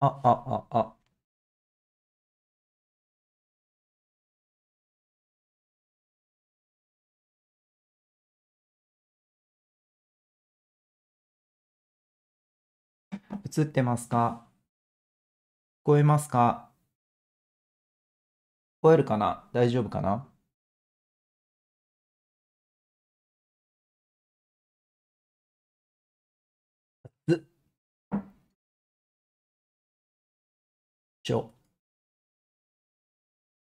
あ、あ、あ、あ。映ってますか聞こえますか聞こえるかな大丈夫かなちょ。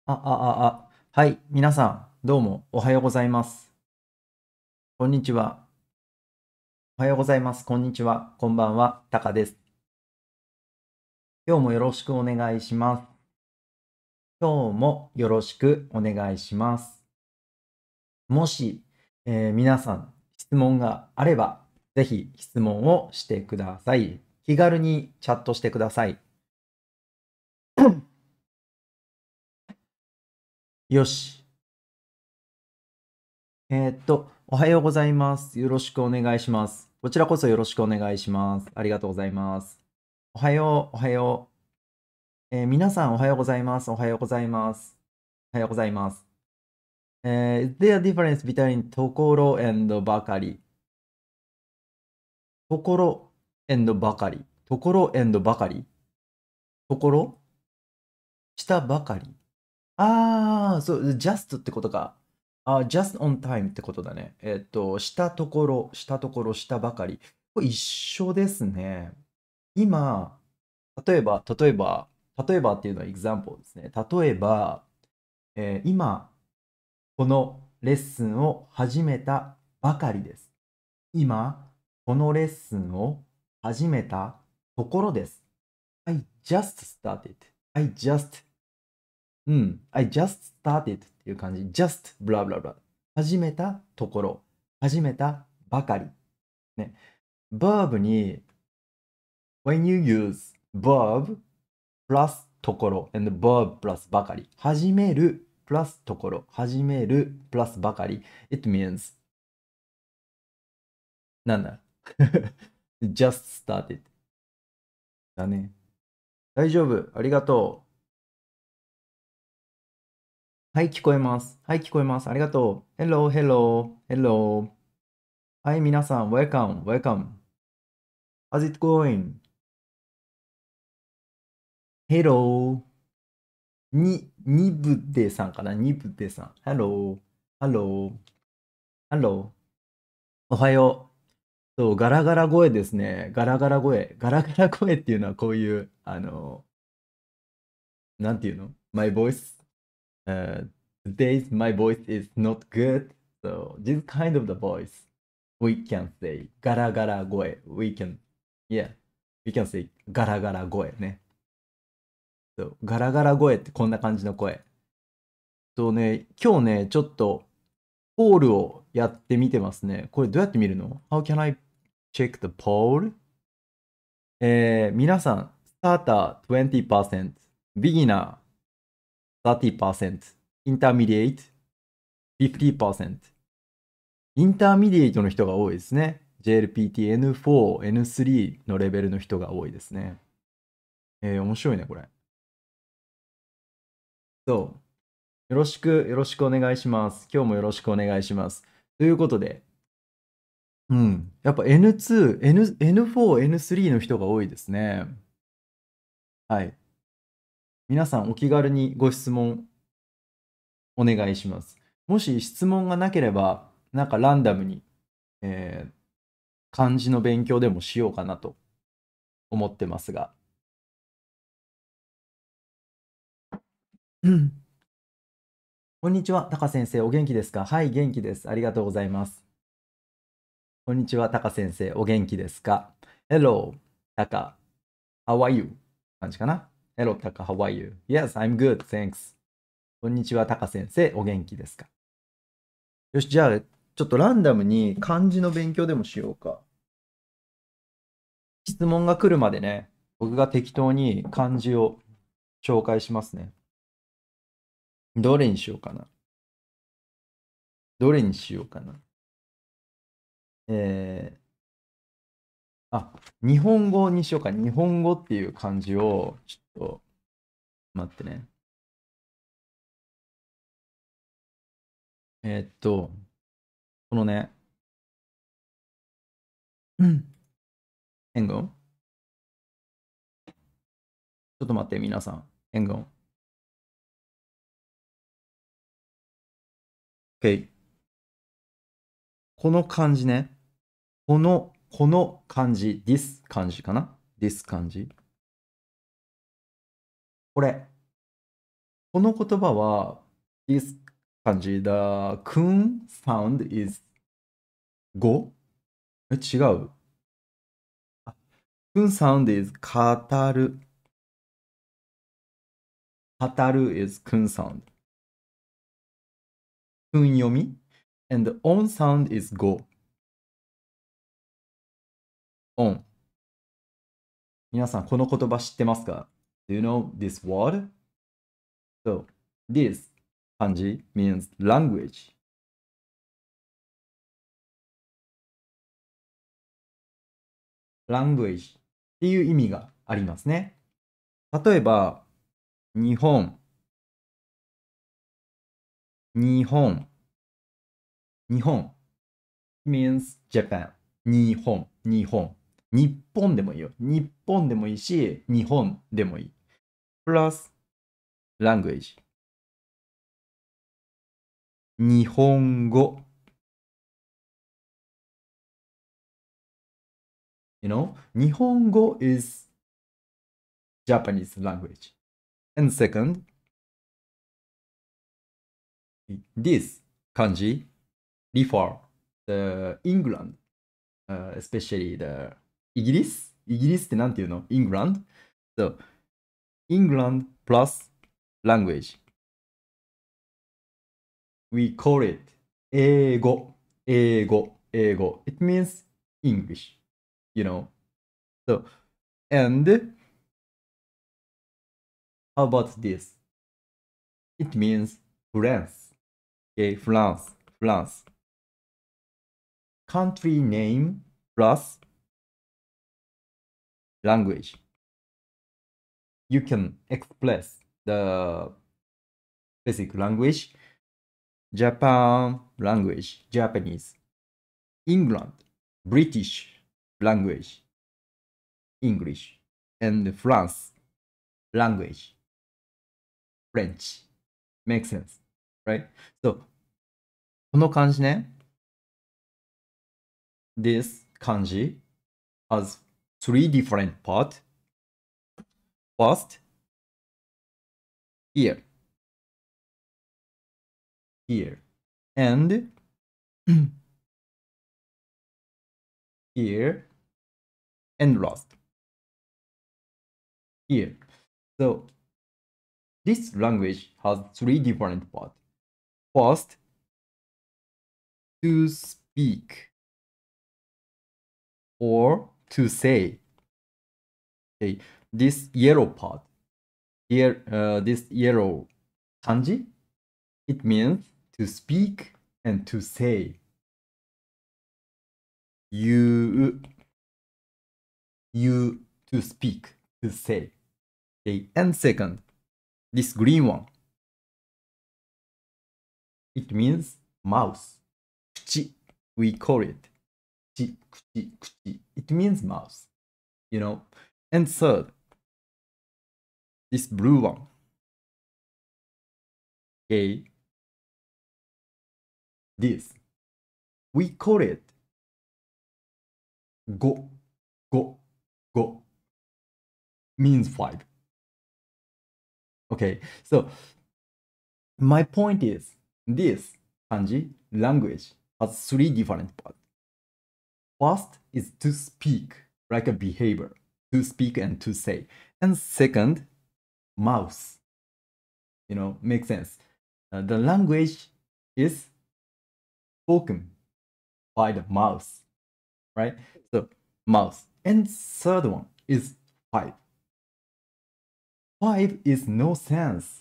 あ、あ、あ、あ。はい、皆さん、どうもおはようございます。こんにちは。おはようございます。こんにちは。こんばんは。タカです。今日もよろしくお願いします。今日もよろしくお願いします。もし、えー、皆さん質問があれば、ぜひ質問をしてください。気軽にチャットしてください。よし。えー、っと、おはようございます。よろしくお願いします。こちらこそよろしくお願いします。ありがとうございます。おはよう、おはよう。えー、皆さんおはようございます。おはようございます。おはようございます。えー、is there a difference between ところ and ばかりところ and ばかりところ and ばかりところしたばかり。ああ、そう、just ってことか。あ、just on time ってことだね。えっ、ー、と、したところ、したところ、したばかり。これ一緒ですね。今、例えば、例えば、例えばっていうのは example ですね。例えば、えー、今、このレッスンを始めたばかりです。今、このレッスンを始めたところです。I just started. I just うん。I just started っていう感じ。just blah blah blah。始めたところ。始めたばかり。ね。verb に when you use verb plus ところ and verb plus ばかり。始める plus ところ。始める plus ばかり。it means なんだ ?just started だね。大丈夫。ありがとう。はい、聞こえます。はい、聞こえます。ありがとう。Hello, hello, hello. はい、皆さん、Welcome, welcome. How's it going? Hello. に、にぶでさんかなにぶでさん。Hello, hello, hello. おはよう。そう、ガラガラ声ですね。ガラガラ声。ガラガラ声っていうのはこういう、あの、なんていうの ?my voice? uh, today's my voice is not good. So this kind of the voice, we can say ガラガラ声。We can, yeah, we can say ガラガラ声ね。So, ガラガラ声ってこんな感じの声。とね、今日ね、ちょっとポールをやってみてますね。これどうやって見るの ?How can I check the poll? えー、皆さん、スターター20%、ビギナー 30%, intermediate, 50%。インターミディエイトの人が多いですね。JLPT N4、N3 のレベルの人が多いですね。えー、面白いね、これ。そう。よろしく、よろしくお願いします。今日もよろしくお願いします。ということで、うん。やっぱ N2、N、N4、N3 の人が多いですね。はい。皆さんお気軽にご質問お願いします。もし質問がなければ、なんかランダムに、えー、漢字の勉強でもしようかなと思ってますが。こんにちは、タカ先生、お元気ですかはい、元気です。ありがとうございます。こんにちは、タカ先生、お元気ですか ?Hello, タカ。How are you? 感じかな Hello, Taka. How are you? Yes, I'm good. Thanks. こんにちは、タカ先生。お元気ですかよし、じゃあ、ちょっとランダムに漢字の勉強でもしようか。質問が来るまでね、僕が適当に漢字を紹介しますね。どれにしようかな。どれにしようかな。えー、あ、日本語にしようか。日本語っていう漢字を、ちょっと、待ってね。えーっと、このね、うん。言語ちょっと待って、皆さん。言語 OK。この漢字ね。このこの漢字、this 漢字かな ?this 漢字。これ。この言葉は、this 漢字、the kun sound is 5? え、違う。kun sound is 語る。語る is kun sound. kun 読み and on sound is 5. オン。皆さん、この言葉知ってますか ?Do you know this word? So, this 漢字 means language. l a n g u a g e っていう意味がありますね。例えば、日本、日本、日本 means Japan. 日本、日本。日本でもいいよ。日本でもいいし、日本でもいい。プラス、language。日本語。You know, 日本語 is Japanese language. And second, this kanji refer the England, uh, especially the イギリスイギリスってなんていうのイングランドそう。イングランド plus language。We call it 英語、英語、英語。It means English, you know. So, and how about this? It means France. Okay, France, France. Country name plus language, you can express the basic language, Japan language, Japanese, England, British language, English, and France language, French. Makes sense, right? So, この漢字ね、this 漢字 has three different paths. First, here, here, and here, and last, here. So this language has three different parts. First, to speak or to say okay this yellow part here uh, this yellow kanji it means to speak and to say you you to speak to say okay and second this green one it means mouth we call it Kuchi, kuchi, kuchi. It means mouth, you know. And third, this blue one. Okay. This. We call it go, go, go. Means five. Okay, so my point is this kanji language has three different parts. First is to speak, like a behavior, to speak and to say. And second, mouth. You know, makes sense. Uh, the language is spoken by the mouth, right? So, mouth. And third one is five. Five is no sense.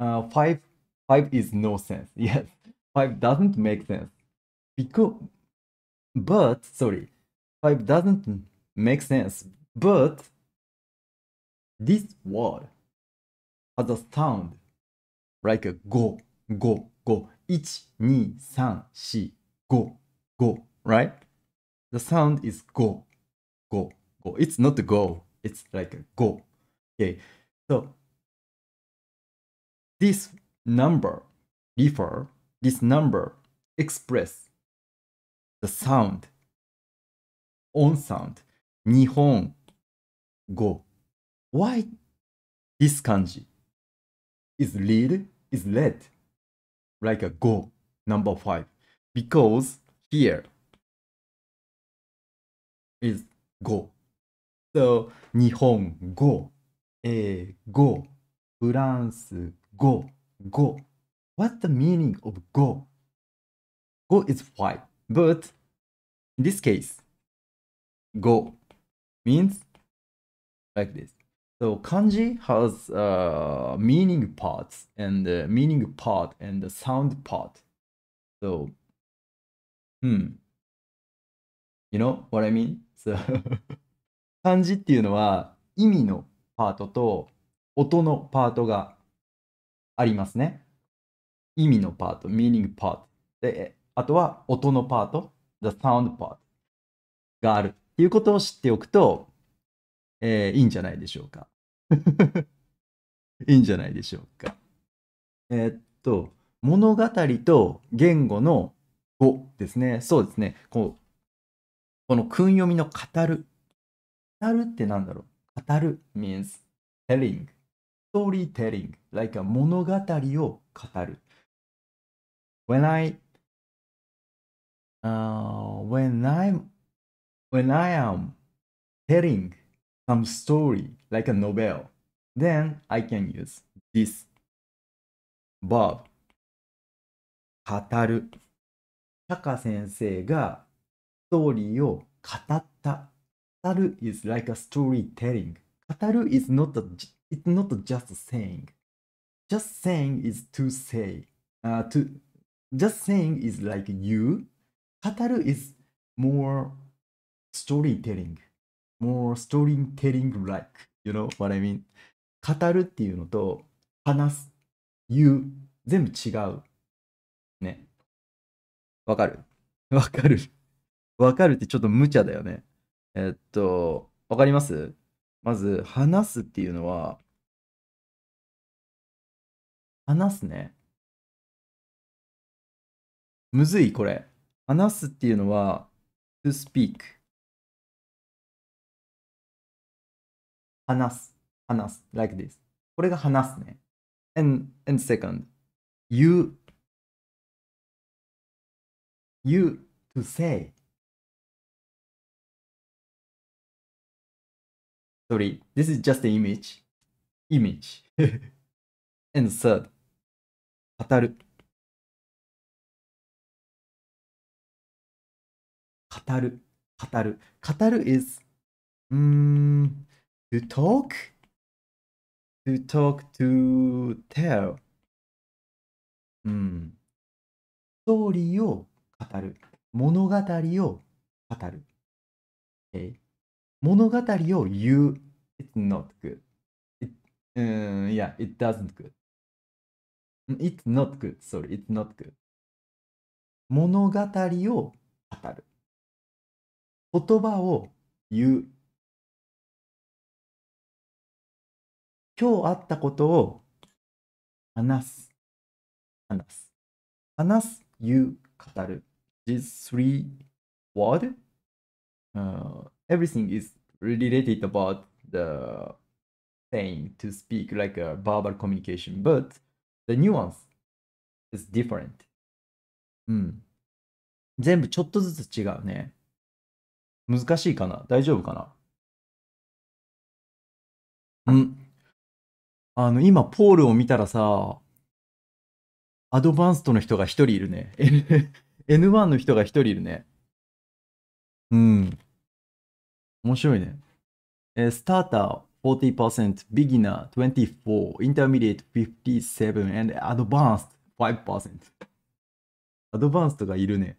Uh, five, five is no sense. Yes, five doesn't make sense because but, sorry, 5 doesn't make sense. But, this word has a sound like a go, go, go. 1, 2, 3, go, go, right? The sound is go, go, go. It's not go, it's like a go. Okay, so this number refer, this number express the sound, on sound, 日本語 why this 漢字 is read, is read like a go, number five, because here is go. So, 日本語、英語、フランス語、語。What's the meaning of go? Go is five. But in this case, go means like this. So kanji has uh, meaning parts and h meaning part and the sound part. So, hmm. You know what I mean? So, 漢字っていうのは意味のパートと音のパートがありますね。意味のパート、meaning part。で、あとは音のパート、the sound part があるっていうことを知っておくと、えー、いいんじゃないでしょうか。いいんじゃないでしょうか。えー、っと、物語と言語の語ですね。そうですね。こうこの訓読みの語る。語るってなんだろう語る means telling. Storytelling. Like a 物語を語る。When I Uh, when I'm when I am telling some story like a novel, then I can use this verb Kataru. Kataru is like a storytelling. Kataru is not, a, it's not just saying. Just saying is to say. Uh, to, just saying is like you 語る is more storytelling, more storytelling like, you know what I mean? 語るっていうのと話す、言う、全部違う。ね。わかる わかるわかるってちょっと無茶だよね。えっと、わかりますまず、話すっていうのは、話すね。むずい、これ。話すっていうのは、to speak。話す。話す。like this。これが話すね。and, and second, you, you to say. Sorry, this is just an image. Image. and third, 語る。語る、語る。語る is, うん、to talk, to talk, to tell. うん。ストーリーを語る。物語を語る。Okay. 物語を言う。It's not good. It, yeah, it doesn't good. It's not good. Sorry, it's not good. 物語を語る。言葉を言う。今日あったことを話す。話す。話す、言う、語る。These three words、uh, everything is related about the saying to speak like a verbal communication, but the nuance is different. うん。全部ちょっとずつ違うね。難しいかな大丈夫かなうん。あの、今、ポールを見たらさ、アドバンストの人が一人いるね。N1 の人が一人いるね。うん。面白いね。えー、スターター40%、ビギナー24、インターミリエイト57、and アドバンスト5%。アドバンストがいるね。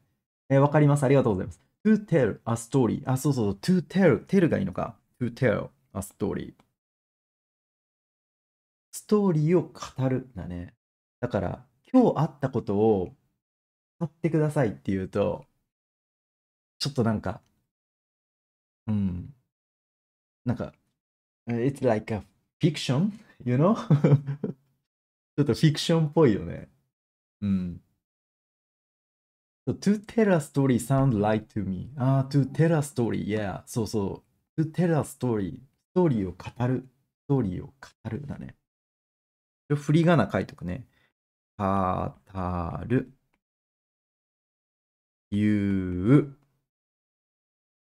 えー、わかります。ありがとうございます。to tell a story あ、そうそう、to tell, tell がいいのか。to tell a story ストーリーを語るだね。だから、今日あったことを語ってくださいって言うと、ちょっとなんか、うん、なんか、it's like a fiction, you know? ちょっとフィクションっぽいよね。うん。So, to tell a story sound like to me. ああ、to tell a story, yeah. そうそう。to tell a story. ストーリーを語る。ストーリーを語るだね。振り仮名書いとくね。語る。言う。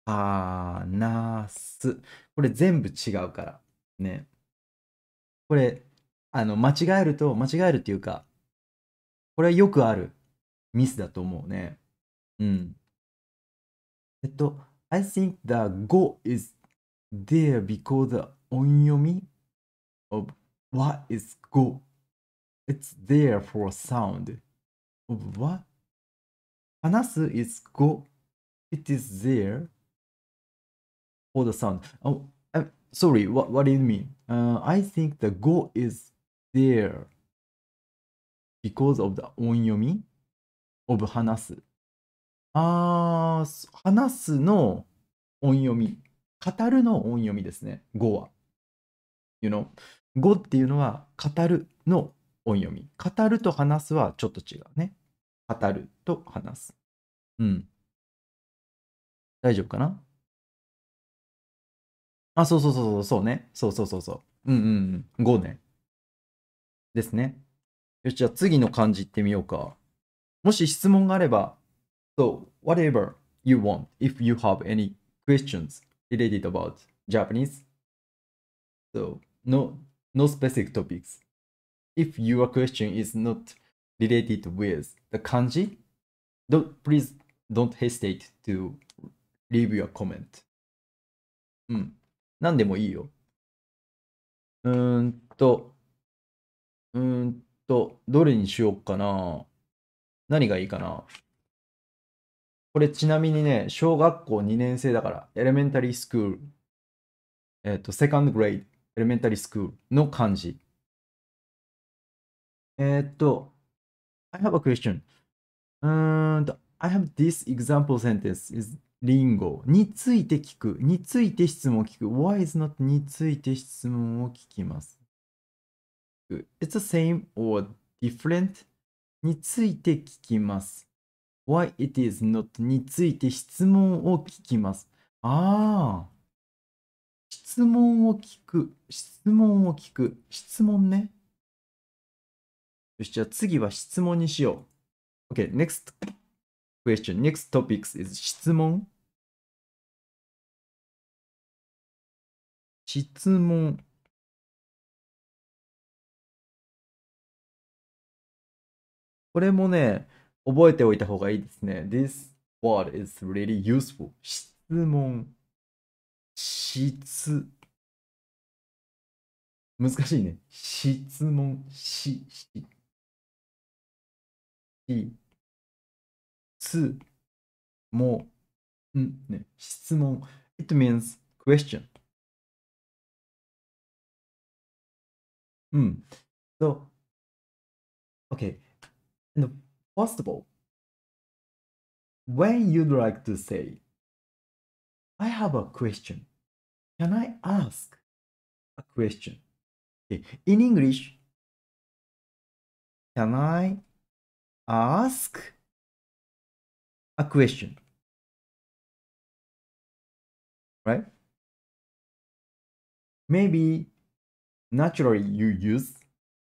話す。これ全部違うから。ね。これ、あの、間違えると、間違えるっていうか、これはよくある。ミスだと思うね。うん。えっと、I think the go is there because the 音読み of what is go. It's there for sound. Of what? 話す is go. It is there for the sound. Oh, I'm sorry, what, what do you mean? Uh, I think the go is there because of the 音読みオブ話す。あー、話すの音読み。語るの音読みですね。語は。You know? 語っていうのは語るの音読み。語ると話すはちょっと違うね。語ると話す。うん。大丈夫かなあ、そうそうそうそう、そうね。そうそうそうそう。うんうんうん。語ね。ですね。よし、じゃあ次の漢字いってみようか。もし質問があれば、So, whatever you want, if you have any questions related about Japanese, so no, no specific topics. If your question is not related with the kanji, don't, please don't hesitate to leave your comment. うん。何でもいいよ。うーんと、うーんと、どれにしようかな。何がいいかなこれちなみにね、小学校2年生だから、エレメンタリースクール、えっ、ー、と、セカンドグレード、エレメンタリースクールの漢字。えっ、ー、と、I have a question. うーんと、I have this example sentence is l i について聞く、について質問を聞く、why is not について質問を聞きます。It's the same or different について聞きます。why it is not について質問を聞きます。ああ。質問を聞く。質問を聞く。質問ね。よし、じゃあ次は質問にしよう。OK, next question. Next topics is 質問。質問。これもね、覚えておいた方がいいですね。This word is really useful. 質問。質。難しいね。質問。し、し。し。つ。も。ん。ね。質問。It means question. うん。So, okay. And first of all, when you'd like to say, I have a question, can I ask a question? Okay. In English, can I ask a question? Right? Maybe naturally you use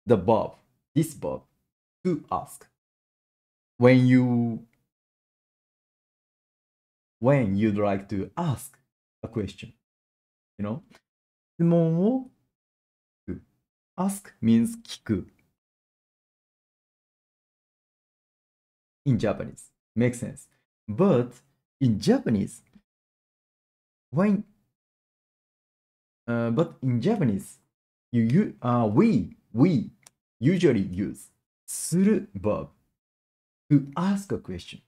the verb, this verb, to ask when you when you'd like to ask a question you know 質問を ask means 聞く in Japanese makes sense but in Japanese when uh, but in Japanese you, you uh, we we usually use する verb to ask a question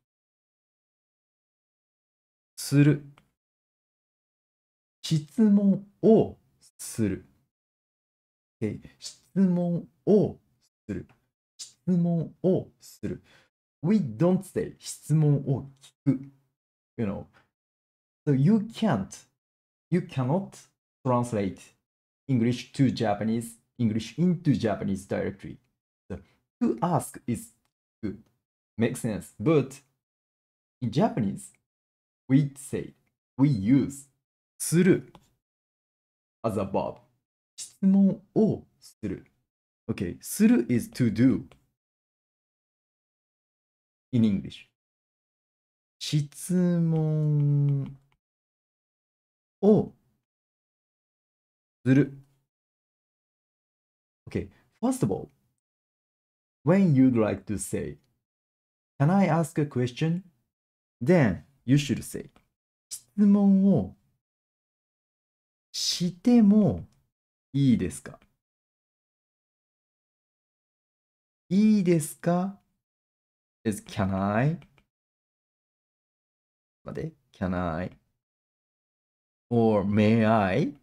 する質問をする、okay、質問をする質問をする We don't say 質問を聞く You know So you can't You cannot translate English to Japanese English into Japanese directly so, To ask is g o Makes sense. But in Japanese, we say, we use する as a verb. 質問をする。Okay, する is to do in English. 質問をする。Okay, first of all, when you'd like to say Can I ask a question? Then you should say 質問をしてもいいですかいいですか is can I 待て can I or may I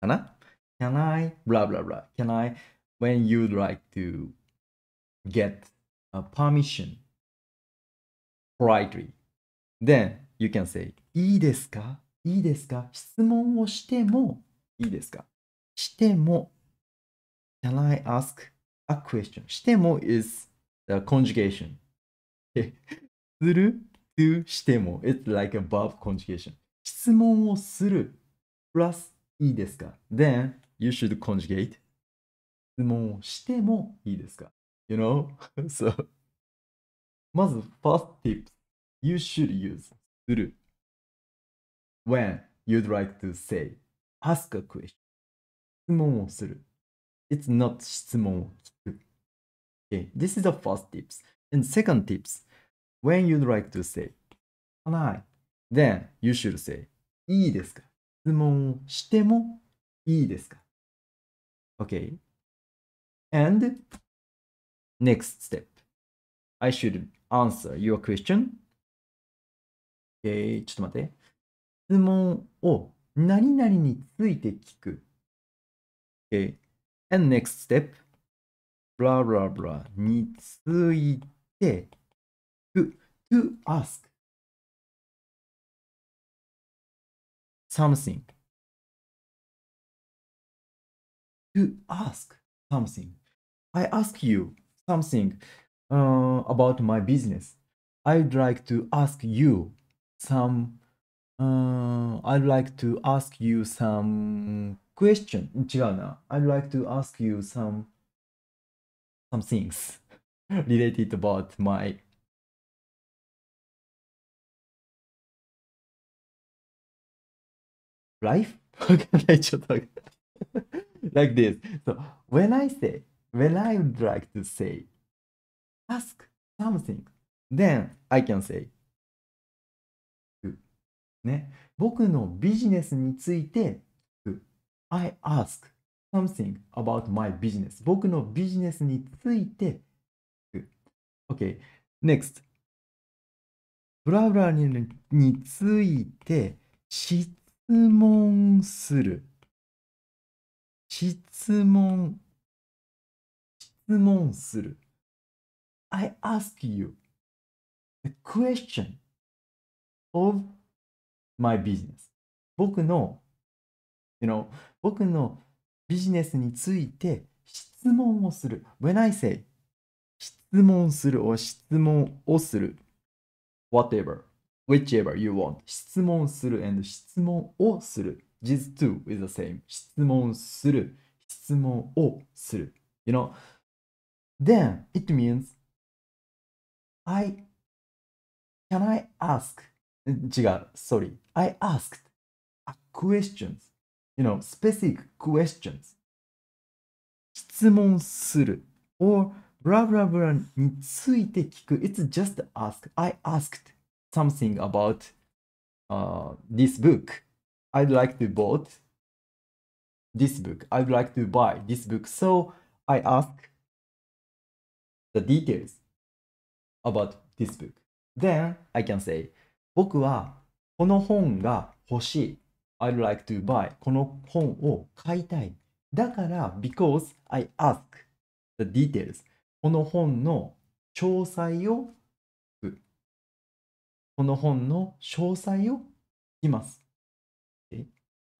かな can I blah blah blah can I when you'd like to get uh, permission politely. Then you can say いいですかいいですか質問をしてもいいですかしても Can I ask a question? しても is the conjugation. する to しても It's like a verb conjugation. 質問をする plus いいですか Then you should conjugate 質問をしてもいいですか you know? so, まず、first tip you should use する when you'd like to say ask a question 質問をする it's not 質問を聞く okay this is the first tips and second tips when you'd like to say は a n then you should say いいですか質問をしてもいいですか okay and Next step. I should answer your question. えー、ちょっと待って。質問を何々について聞く。Okay. And next step. blah b l a b l a について to, to ask something. To ask something. I ask you something uh, about my business. I'd like to ask you some. Uh, I'd like to ask you some question. i would like to ask you some some things related about my life. like this. So when I say When I would like to say, ask something, then I can say. ね、僕のビジネスについて I ask something about my business. 僕のビジネスについて OK。Next. ブラブラにについて質問する。質問問する。I ask you t question of my business. 僕の、you know, 僕のビジネスについて質問をする。When I say 質問する or 質問をする。Whatever, whichever you want. 質問する and 質問をする。These two is the same. 質問する。質問をする。You know, then it means I can I ask 違う sorry I asked questions you know specific questions 質問する or blah blah blah について聞く it's just ask I asked something about uh, this book I'd like to bought this book I'd like to buy this book so I ask the details about this book. Then I can say 僕はこの本が欲しい。I'd like to buy この本を買いたい。だから because I ask the details この本の詳細をこの本の詳細を聞きます。Okay?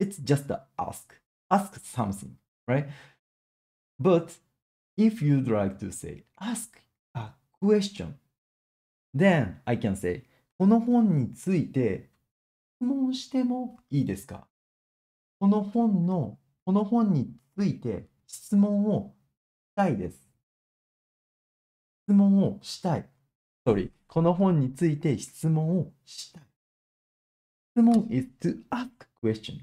It's just a ask. Ask something, right? But If you'd like to say ask a question, then I can say この本について質問してもいいですかこの本の、この本について質問をしたいです。質問をしたい。Sorry. この本について質問をしたい。質問 is to ask question.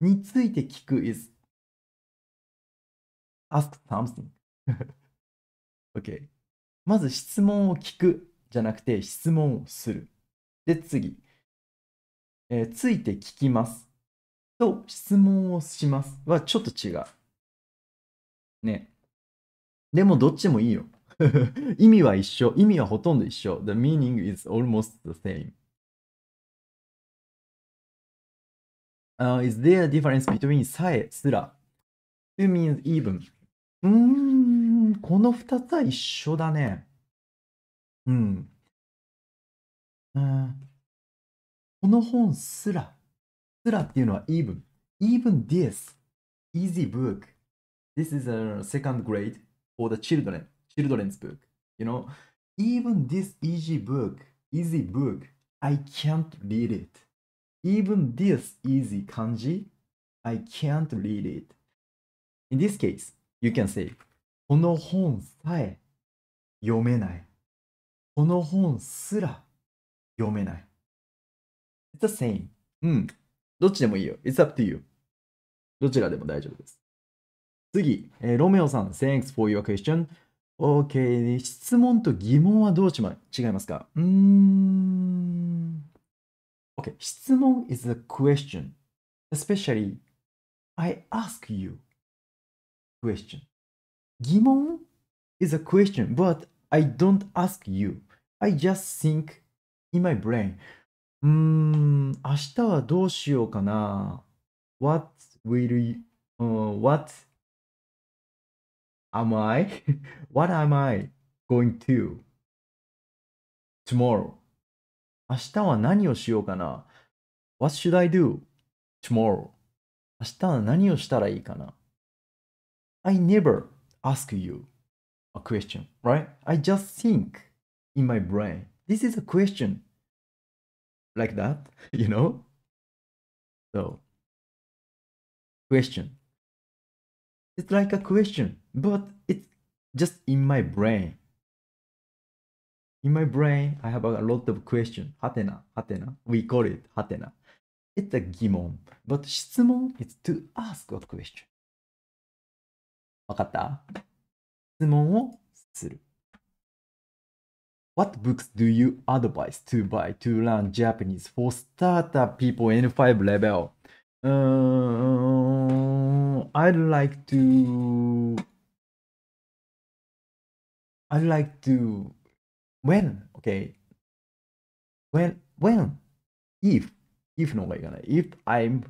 について聞く is ask something. OK。まず質問を聞くじゃなくて質問をする。で、次。えー、ついて聞きます。と質問をしますはちょっと違う。ね。でもどっちもいいよ。意味は一緒。意味はほとんど一緒。The meaning is almost the same. Uh, is there a difference between さえすら t means even. うーん。この2つは一緒だね。うん。うん、この本すら、すらっていうのは even。even this easy book. This is a second grade for the children, children's book. You know, even this easy book, easy book, I can't read it. Even this easy kanji, I can't read it. In this case, you can say この本さえ読めない。この本すら読めない。It's the same. うん。どっちでもいいよ。It's up to you. どちらでも大丈夫です。次、えー、ロメオさん、Thanks for your question. OK、質問と疑問はどうしま違いますかうーん。OK、質問 is a question. Especially, I ask you question. 疑問 is a question, but I don't ask you. I just think in my brain. うーん、明日はどうしようかな ?What will you,、uh, what am I? what am I going to? Tomorrow. 明日は何をしようかな ?What should I do? Tomorrow. 明日は何をしたらいいかな ?I never ask you a question, right? I just think in my brain, this is a question like that, you know? So, question. It's like a question, but it's just in my brain. In my brain, I have a lot of questions. Hatena, hatena. We call it hatena. It's a gimon, but 質問 is to ask a question. わかった質問をする。What books do you advise to buy to learn Japanese for startup people N5 level? Uh, I'd like to. I'd like to. When? Okay. When? When? If. If の方がいいかな。If I'm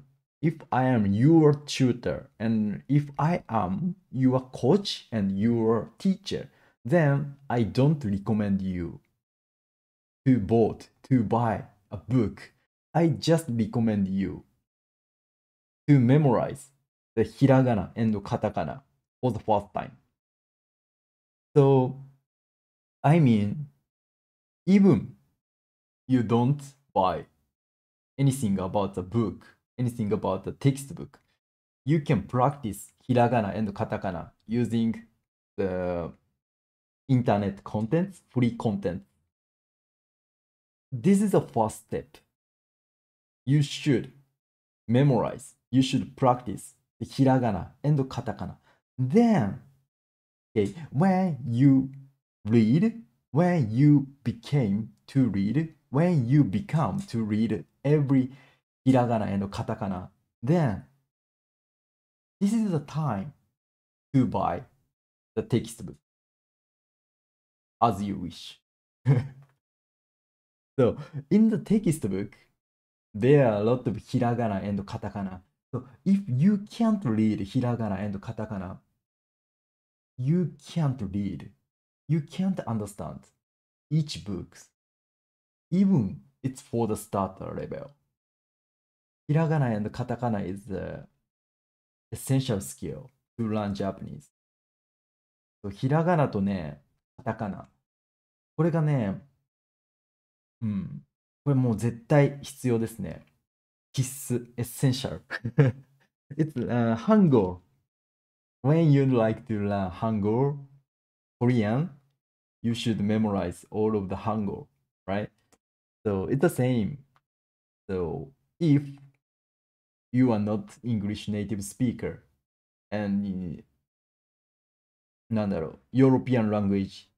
if I am your tutor and if I am your coach and your teacher, then I don't recommend you to bought to buy a book. I just recommend you to memorize the hiragana and katakana for the first time. So, I mean, even you don't buy anything about the book, anything about the textbook, you can practice hiragana and katakana using the internet contents, free content. This is a first step. You should memorize, you should practice the hiragana and the katakana. Then, okay, when you read, when you became to read, when you become to read every ひらがな g a n a and k a t a then this is the time to buy the textbook as you wish. so in the textbook, there are a lot of ひらがな g a n a and k a t a So if you can't read ひらがな g a n a and k a t a you can't read, you can't understand each book, even it's for the starter level. ひらがな and カタカナ is the essential skill to learn Japanese. ひらがなとね、カタカナ。これがね、うん。これもう絶対必要ですね。必須、essential. It's、a h Hangul. When you like to learn Hangul, Korean, you should memorize all of the Hangul, right? So it's the same. So if you are not English native speaker and European language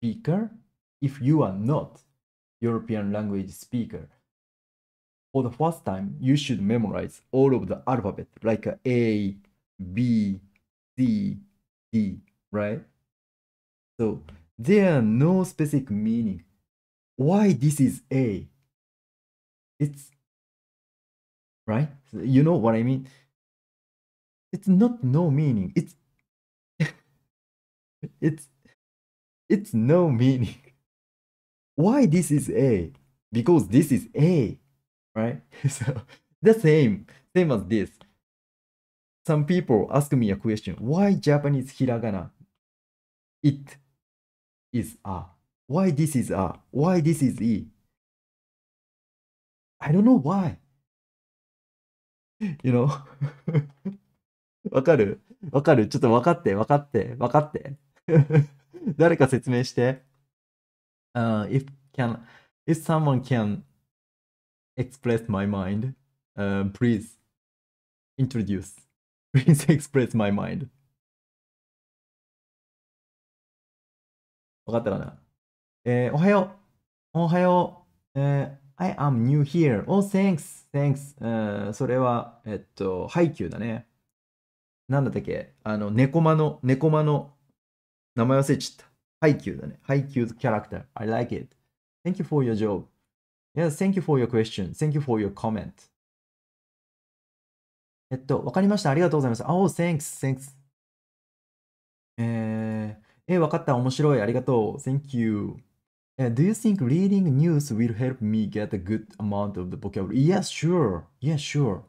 speaker if you are not European language speaker. For the first time, you should memorize all of the alphabet like A, B, C, D, right? So there are no specific meaning. Why this is A? It's right? You know what I mean? It's not no meaning. It's it's it's no meaning. Why this is A? Because this is A, right? so the same, same as this. Some people ask me a question, why Japanese hiragana? It is A. Why this is A? Why this is E? I don't know why. you know? わかるわかるちょっと分かって、分かって、分かって。誰か説明して。Uh, if can, if someone can express my mind, uh, please introduce. Please express my mind. わかったかなえー、おはよう。おはよう。えー I am new here. Oh, thanks. Thanks. うん、それは、えっと、ハイキューだね。なんだったっけあの、猫間の、猫間の名前忘れちゃった。ハイキューだね。ハイキューキャラクター。I like it. Thank you for your job. Yes, thank you for your question. Thank you for your comment. えっと、わかりました。ありがとうございます。Oh, thanks. Thanks. えー、えー、わかった。面白い。ありがとう。Thank you. Uh, do you think reading news will help me get a good amount of the vocabulary? Yes, sure. Yes, sure.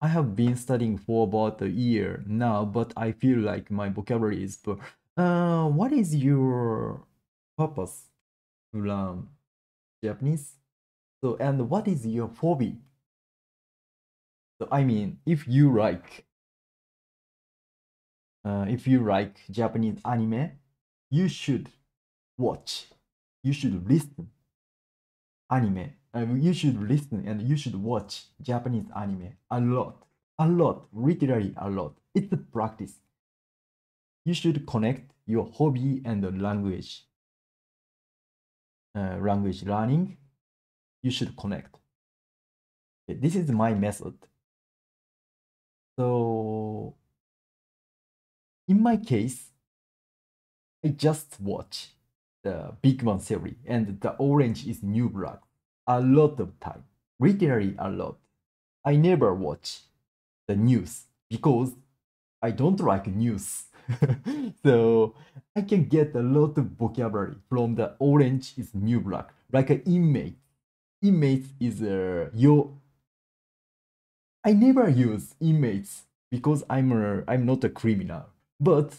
I have been studying for about a year now, but I feel like my vocabulary is poor. Uh, what is your purpose to learn Japanese? So, and what is your hobby? So, I mean, if you like, uh, if you like Japanese anime, you should watch you should listen anime. Uh, you should listen and you should watch Japanese anime a lot, a lot, literally a lot. It's a practice. You should connect your hobby and the language. Uh, language learning, you should connect. this is my method. So, in my case, I just watch the Big Bang Theory, and the orange is New Black. A lot of time, regularly a lot. I never watch the news because I don't like news. so I can get a lot of vocabulary from the orange is New Black, like an inmate. Inmate is a uh, your. I never use inmates because I'm a, uh, I'm not a criminal, but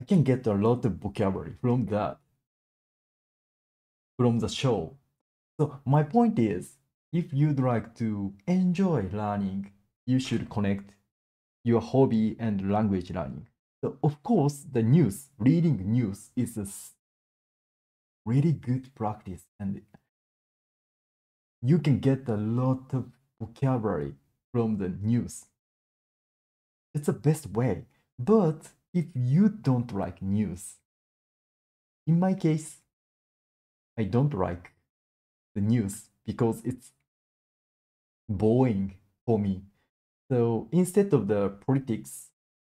I can get a lot of vocabulary from that from the show. So my point is, if you'd like to enjoy learning, you should connect your hobby and language learning. So of course, the news, reading news is a really good practice and you can get a lot of vocabulary from the news. It's the best way. But if you don't like news, in my case, I don't like the news because it's boring for me. So instead of the politics,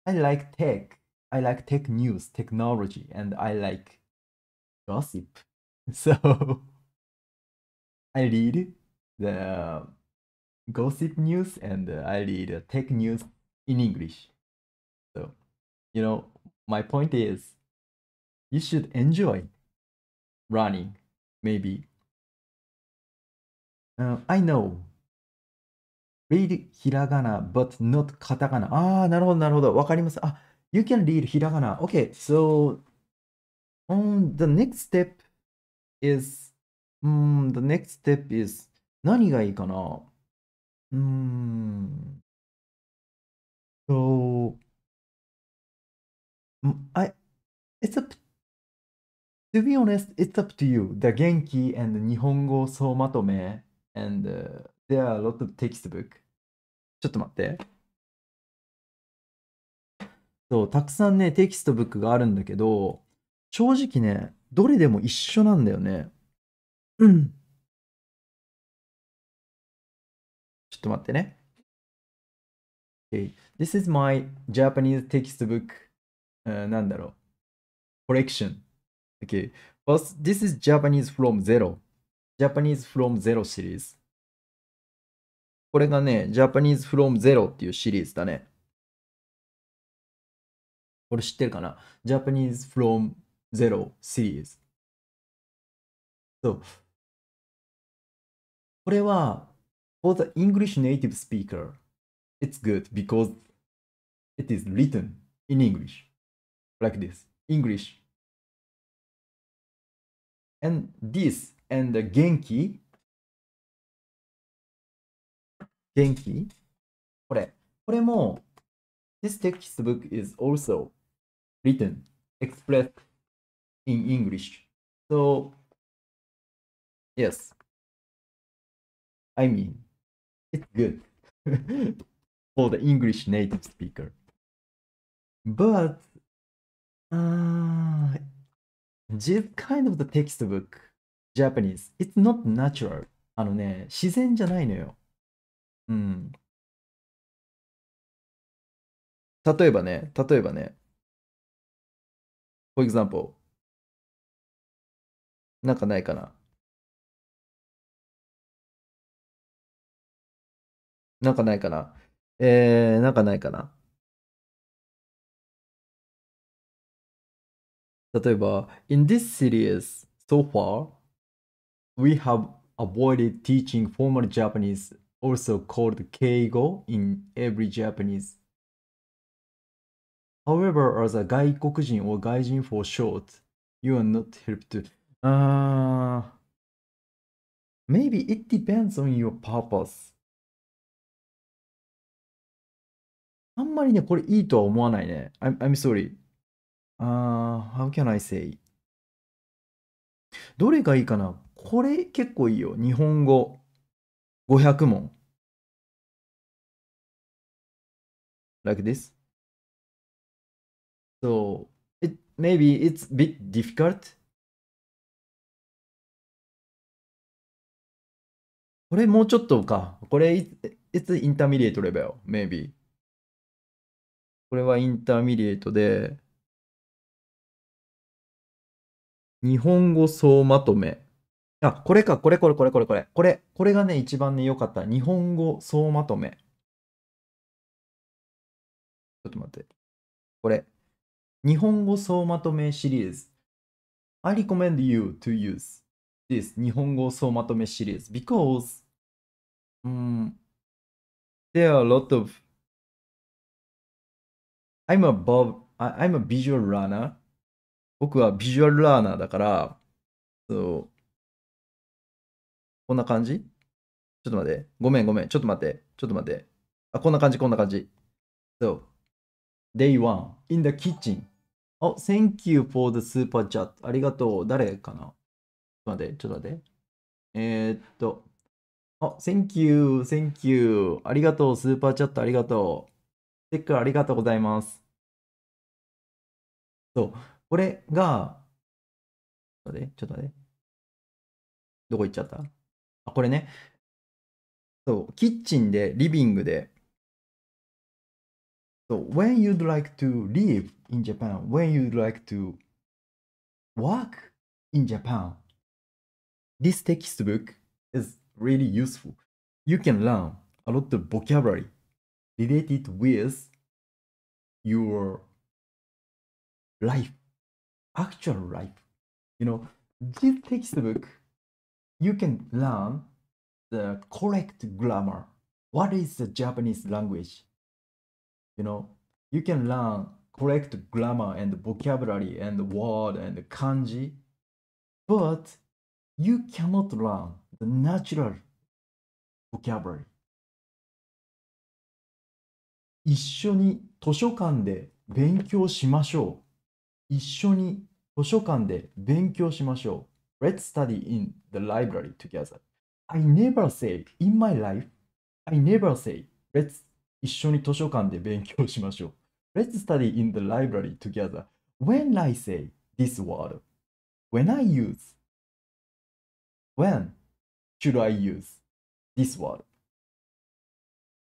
I like tech. I like tech news, technology, and I like gossip. So I read the gossip news and I read tech news in English. So, you know, my point is you should enjoy running maybe. Uh, I know. Read ひらがな but not カタカナ。ああ、なるほど、なるほど。わかります。あ、You can read ひらがな。Okay, so on the next step is, um, the next step is 何がいいかなうん。So, I, it's up To be honest, it's up to you. The Genki and the 日本語総まとめ and、uh, there are a lot of textbook. ちょっと待って。そう、たくさんね、テキストブックがあるんだけど、正直ね、どれでも一緒なんだよね。うん。ちょっと待ってね。Okay. This is my Japanese textbook、uh, なんだろう。collection. Okay, first, this is Japanese from zero. Japanese from zero series. これがね、Japanese from zero っていうシリーズだね。これ知ってるかな ?Japanese from zero series。そう。これは、for the English native speaker, it's good because it is written in English. Like this. English And this and the Genki. Genki. this textbook is also written, expressed in English. So, yes. I mean, it's good for the English native speaker. But uh, this kind of the textbook Japanese, it's not natural. あのね、自然じゃないのよ。うん。例えばね、例えばね、for example, なんかないかな。なんかないかな。えー、なんかないかな。例えば、In this series, so far, we have avoided teaching formal Japanese, also called Keigo, in every Japanese. However, as a 外国人 or 外人 for short, you are not helped. Uh, maybe it depends on your purpose. あんまりね、これいいとは思わないね。I'm, I'm sorry. あー、How can I say? どれがいいかなこれ結構いいよ。日本語500問。Like this. So, it, maybe it's a bit difficult. これもうちょっとか。これ、it's intermediate level, maybe. これはインターミディエイトで、日本語総まとめ。あ、これか、これこれこれこれこれ。これ、これがね、一番ね、良かった。日本語総まとめ。ちょっと待って。これ。日本語総まとめシリーズ。I recommend you to use this 日本語総まとめシリーズ because、um, there are a lot of I'm a b o I'm a visual runner 僕はビジュアルラーナーだから、そうこんな感じちょっと待って。ごめんごめん。ちょっと待って。ちょっと待って。あ、こんな感じ、こんな感じ。そう。day one in the kitchen. Oh, thank you for the super chat. ありがとう。誰かなちょっと待って、ちょっと待って。えー、っと。Oh, thank you, thank you. ありがとう。スーパーチャットありがとう。テックありがとうございます。そう。これが、ちょっと待って、どこ行っちゃったあ、これね。そう、キッチンで、リビングで。そう、when you'd like to live in Japan, when you'd like to work in Japan, this textbook is really useful. You can learn a lot of vocabulary related with your life. actual life. You know, this textbook, you can learn the correct grammar. What is the Japanese language? You know, you can learn correct grammar and vocabulary and word and kanji, but you cannot learn the natural vocabulary. 一緒に図書館で勉強しましょう。一緒に図書館で勉強しましょう。Let's study in the library together. I never say in my life, I never say, let's 一緒に図書館で勉強しましょう。Let's study in the library together. When I say this word, when I use, when should I use this word?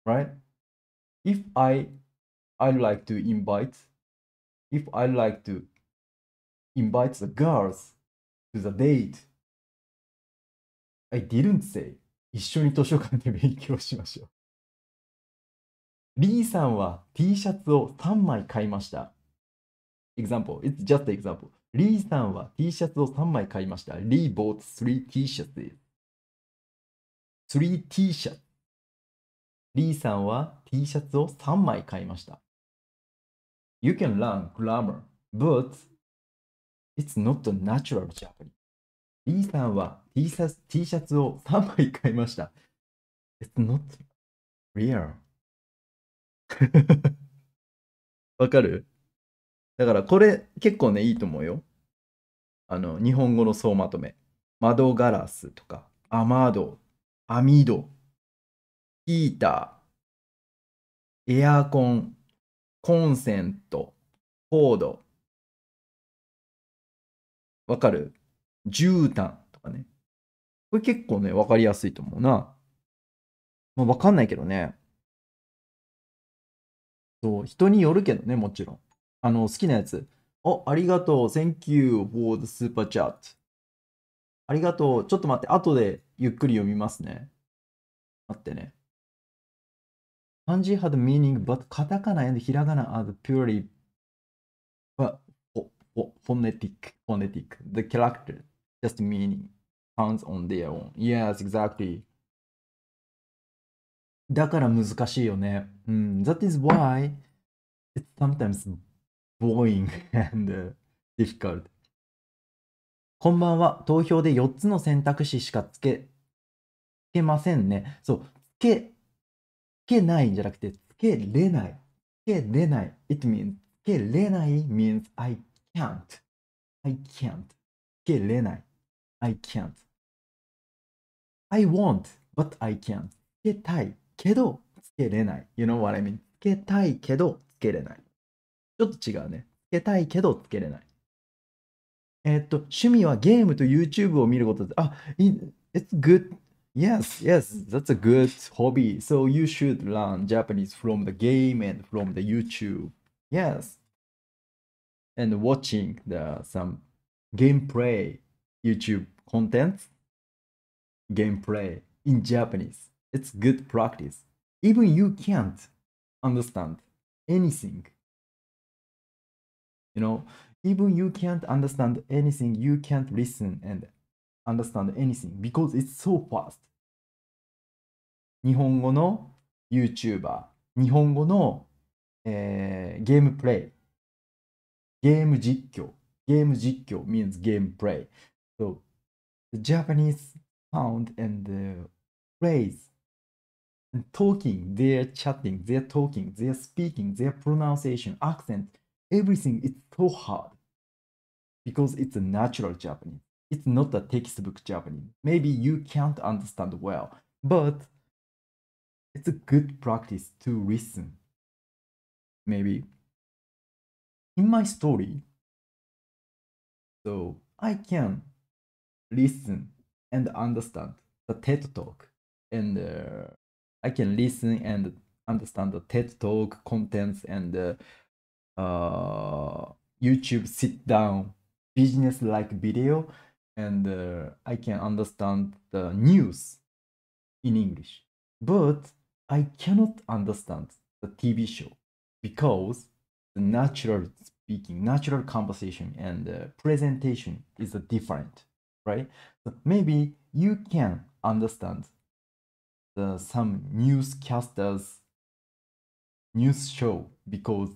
Right? If I, I like to invite if I like to invite the girls to the date, I didn't say 一緒に図書館で勉強しましょう。リーさんは T シャツを3枚買いました。example, it's just an example. リーさんは T シャツを3枚買いました。リー bought three t シャツ r t s t T シャツ。リーさんは T シャツを3枚買いました。You can learn grammar, but it's not natural Japanese. B さんは T シャツ T シャツを3枚買いました。It's not real. わかるだからこれ結構ね、いいと思うよ。あの、日本語の総まとめ。窓ガラスとか、雨戸、網戸、ヒーター、エアコン、コンセント、コード、わかる絨毯とかね。これ結構ね、わかりやすいと思うな。まあ、わかんないけどね。そう、人によるけどね、もちろん。あの、好きなやつ。お、ありがとう。Thank you for the super chat. ありがとう。ちょっと待って。後でゆっくり読みますね。待ってね。漢字 n j i had meaning, but katakana and h i r a g a n r e purely t phonetic. Phonetic. The character, just meaning, s o u n d s on their own. Yes, exactly. だから難しいよね。うん。That is why it's sometimes boring and difficult. こんばんは。投票で4つの選択肢しかつけ、つけませんね。そう。つけけないんじゃなくて、つけれない。つけれない。It means つけれない means I can't. I can't. つけれない。I can't. I want, but I can't. つけたいけど、つけれない。You know what I mean? つけたいけど、つけれない。ちょっと違うね。つけたいけど、つけれない。えっと、趣味はゲームと YouTube を見ることで、あ、It's good Yes, yes, that's a good hobby. So you should learn Japanese from the game and from the YouTube. Yes. And watching the some gameplay YouTube contents. Gameplay in Japanese. It's good practice. Even you can't understand anything. You know, even you can't understand anything, you can't listen and understand anything because it's so fast. 日本語の YouTuber、日本語の、えー、ゲームプレイ、ゲーム実況、ゲーム実況 means game play. So the Japanese sound and the phrase and talking, their chatting, their talking, their speaking, their pronunciation, accent, everything is so hard because it's a natural Japanese. It's not a textbook Japanese. Maybe you can't understand well, but it's a good practice to listen. Maybe. In my story, so I can listen and understand the TED Talk, and uh, I can listen and understand the TED Talk contents and uh, uh, YouTube sit down business like video and uh, I can understand the news in English. But I cannot understand the TV show because the natural speaking, natural conversation and uh, presentation is uh, different, right? So maybe you can understand the, some newscasters news show because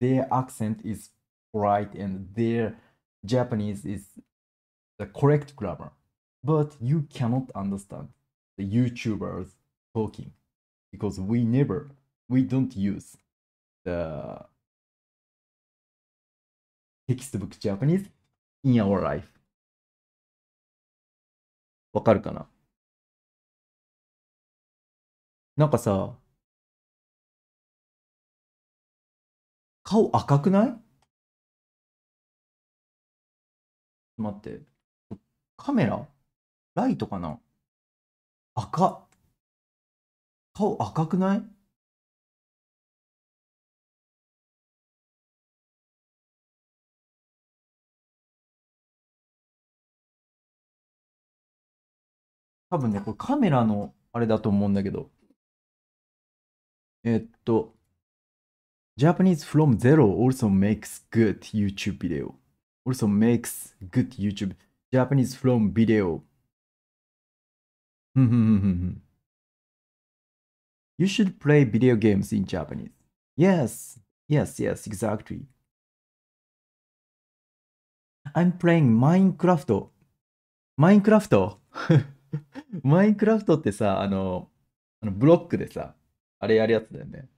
their accent is bright and their Japanese is the correct grammar, but you cannot understand the YouTubers talking because we never, we don't use the textbook Japanese in our life. わかるかななんかさ、顔赤くない待って。カメラライトかな赤。顔赤くない多分ね、これカメラのあれだと思うんだけど。えっと、Japanese from zero also makes good YouTube video. Also makes good YouTube. Japanese f r o m video. you should play video games in Japanese. Yes, yes, yes, exactly. I'm playing Minecraft. Minecraft? Minecraft ってさ、あの、あのブロックでさ、あれやるやつだよね。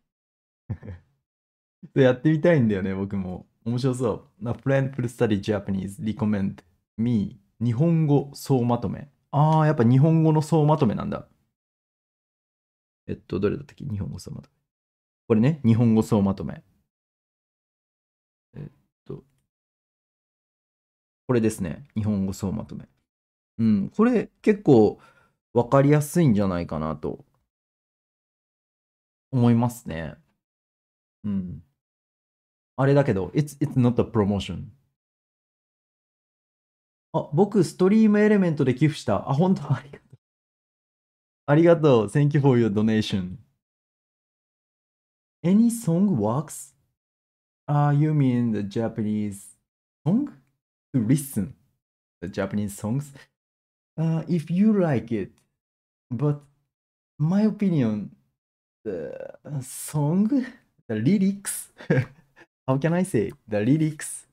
やってみたいんだよね、僕も。面白そう。A friend who study Japanese recommend me 日本語総まとめ。ああ、やっぱ日本語の総まとめなんだ。えっと、どれだったっけ日本語総まとめ。これね、日本語総まとめ。えっと、これですね。日本語総まとめ。うん、これ結構わかりやすいんじゃないかなと思いますね。うん。あれだけど、it's, it's not a promotion. あ、僕、ストリームエレメントで寄付した。あ、本当ありがとう。ありがとう。Thank you for your donation. Any song works? Ah,、uh, you mean the Japanese song? To listen the Japanese songs? Uh, if you like it, but my opinion, the song, the lyrics, how can I say the lyrics?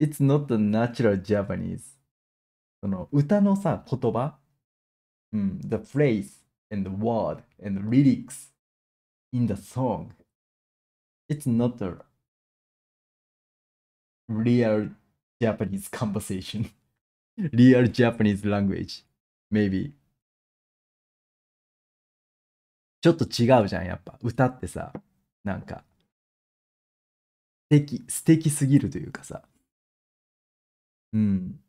It's not the natural Japanese. その歌のさ、言葉、うん、the phrase and the word and the lyrics in the song, it's not a real Japanese conversation, real Japanese language, maybe. ちょっと違うじゃん、やっぱ。歌ってさ、なんか、素敵、素敵すぎるというかさ。うん。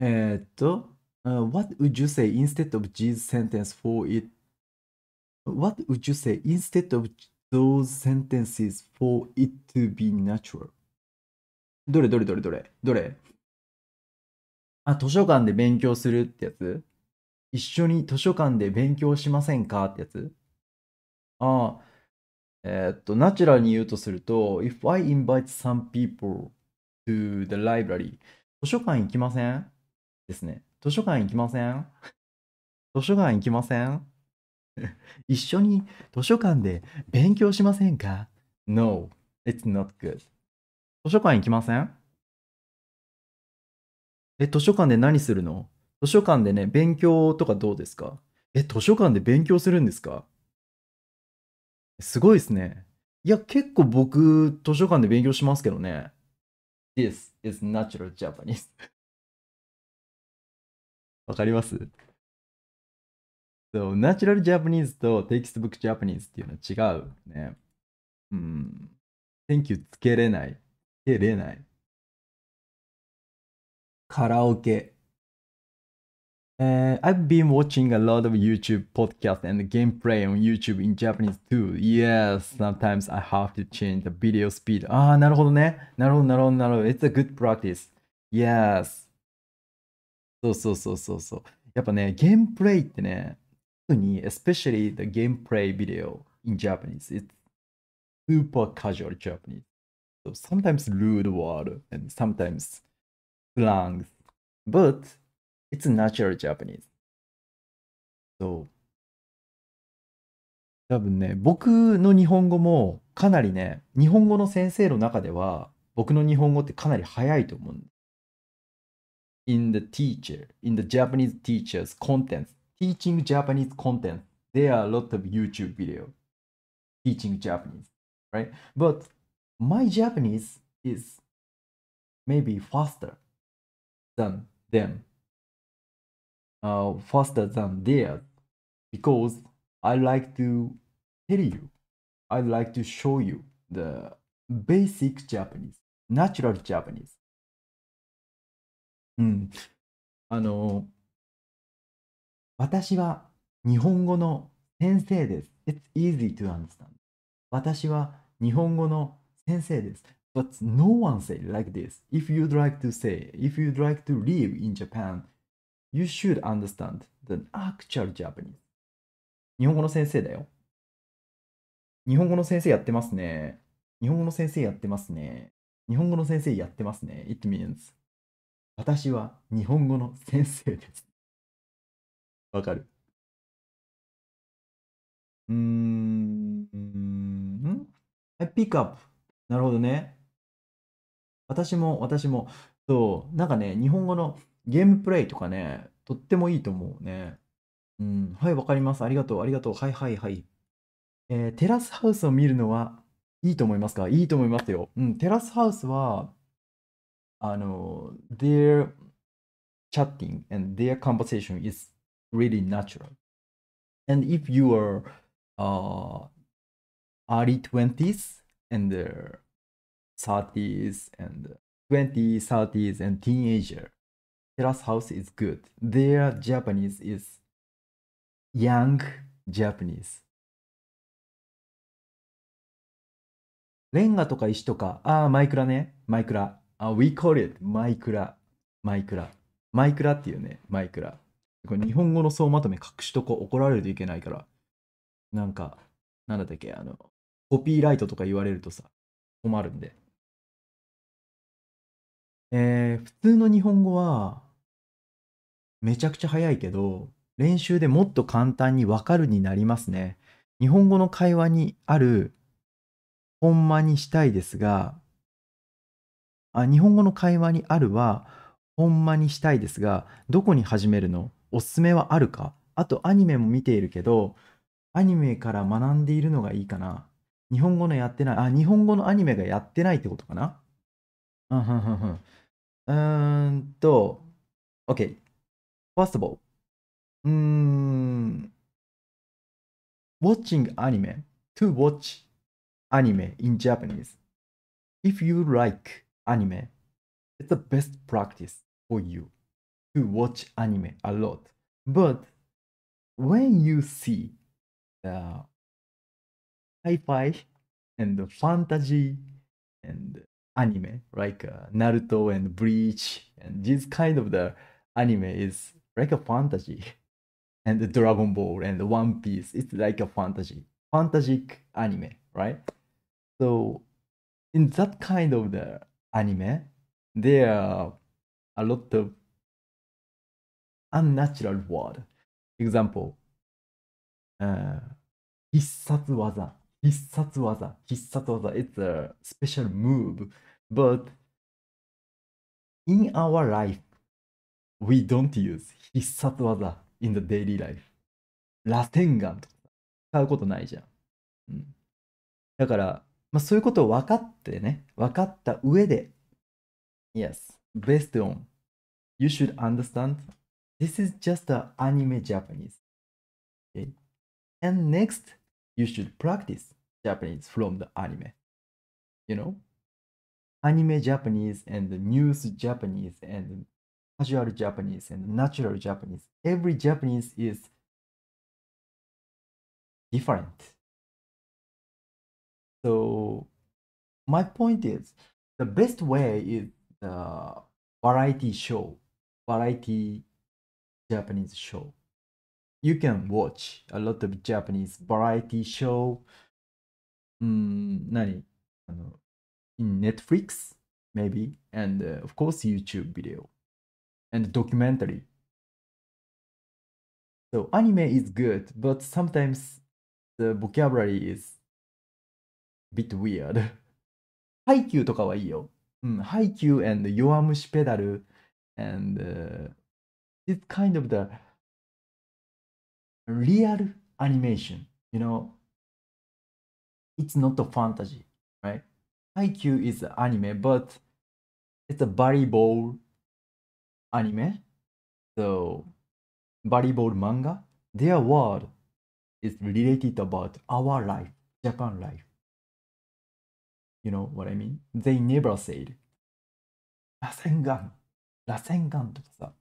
えっと、uh, What would you say instead of these sentences for it? What would you say instead of those sentences for it to be natural? どれどれどれどれどれあ、図書館で勉強するってやつ一緒に図書館で勉強しませんかってやつああ、えー、っと、ナチュラルに言うとすると、If I invite some people to the library 図書館行きませんですね。図書館行きません 図書館行きません 一緒に図書館で勉強しませんか ?No, it's not good. 図書館行きませんえ、図書館で何するの図書館でね、勉強とかどうですかえ、図書館で勉強するんですかすごいですね。いや、結構僕、図書館で勉強しますけどね。This is natural Japanese わかりますそう、ナチュラルジャパニーズとテキストブックジャパニーズっていうのは違うね。うん。Thank you つけれない。つけれない。カラオケ。Uh, I've been watching a lot of YouTube podcasts and gameplay on YouTube in Japanese too. Yes, sometimes I have to change the video speed. Ah, なるほどね。なるほど、なるほど、なるほど。It's a good practice. Yes. そうそうそうそうやっぱね、ゲームプレイってね、特に、especially the gameplay video in Japanese, it's super casual Japanese. So sometimes rude word and sometimes s l a n g but it's natural Japanese. So 多分ね、僕の日本語もかなりね、日本語の先生の中では、僕の日本語ってかなり早いと思うんで in the teacher, in the Japanese teachers' contents, teaching Japanese content, there are a lot of YouTube video teaching Japanese, right? But my Japanese is maybe faster than them, uh, faster than theirs, because I like to tell you, I like to show you the basic Japanese, natural Japanese, うん。あの、私は日本語の先生です。It's easy to understand. 私は日本語の先生です。But no one say like this. If you'd like to say, if you'd like to live in Japan, you should understand the actual Japanese. 日本語の先生だよ。日本語の先生やってますね。日本語の先生やってますね。日本語の先生やってますね。It means 私は日本語の先生です。わかるうーん。ん ?I pick up. なるほどね。私も、私も、そう、なんかね、日本語のゲームプレイとかね、とってもいいと思うね。うん、はい、わかります。ありがとう、ありがとう。はい、はい、はい。えー、テラスハウスを見るのはいいと思いますかいいと思いますよ。うん、テラスハウスは、あの、their chatting and their conversation is really natural. And if you are uh, early 20s and uh, 30s and 20s, 30s and teenager, terrace house is good. Their Japanese is young Japanese. レンガとか石とか、ああ、マイクラね、マイクラ。あ、we call it マイクラ。マイクラ。マイクラっていうね、マイクラ。これ日本語の総まとめ隠しとこ怒られるといけないから。なんか、なんだったっけ、あの、コピーライトとか言われるとさ、困るんで。えー、普通の日本語は、めちゃくちゃ早いけど、練習でもっと簡単にわかるになりますね。日本語の会話にある、ほんまにしたいですが、あ日本語の会話にあるは、ほんまにしたいですが、どこに始めるのおすすめはあるかあとアニメも見ているけど、アニメから学んでいるのがいいかな日本語のやってない、あ、日本語のアニメがやってないってことかなうん、ーんと、OK。First of all, うん、watching anime, to watch anime in Japanese. If you like anime. It's the best practice for you to watch anime a lot. But when you see the sci-fi and the fantasy and anime like uh, Naruto and Bleach and this kind of the anime is like a fantasy and the Dragon Ball and the One Piece it's like a fantasy fantastic anime right so in that kind of the アニメ there are a lot of unnatural word. Example, uh, 必殺技必殺技必殺技 It's a special move, but in our life, we don't use 必殺技 in the daily life. ラテンガンとか使うことないじゃん。うん、だから、まあ、そういうことを分かってね、分かった上で、Yes, based on, you should understand, this is just an anime Japanese. Okay? And next, you should practice Japanese from the anime. You know? Anime Japanese and news Japanese and casual Japanese and natural Japanese. Every Japanese is different. So my point is the best way is the variety show, variety Japanese show. You can watch a lot of Japanese variety show. うん何あの mm, in Netflix maybe and uh, of course YouTube video and documentary. So anime is good, but sometimes the vocabulary is bit weird ハイキューとかはいいよ。うん、ハイキュー and 弱虫ペダル and、uh, it's kind of the real animation, you know. It's not a fantasy, right? ハイキュー is anime, but it's a volleyball a n i So, volleyball m a their world is related about our life, Japan life. You know what I mean? They never said 螺旋丸螺旋丸とかさ、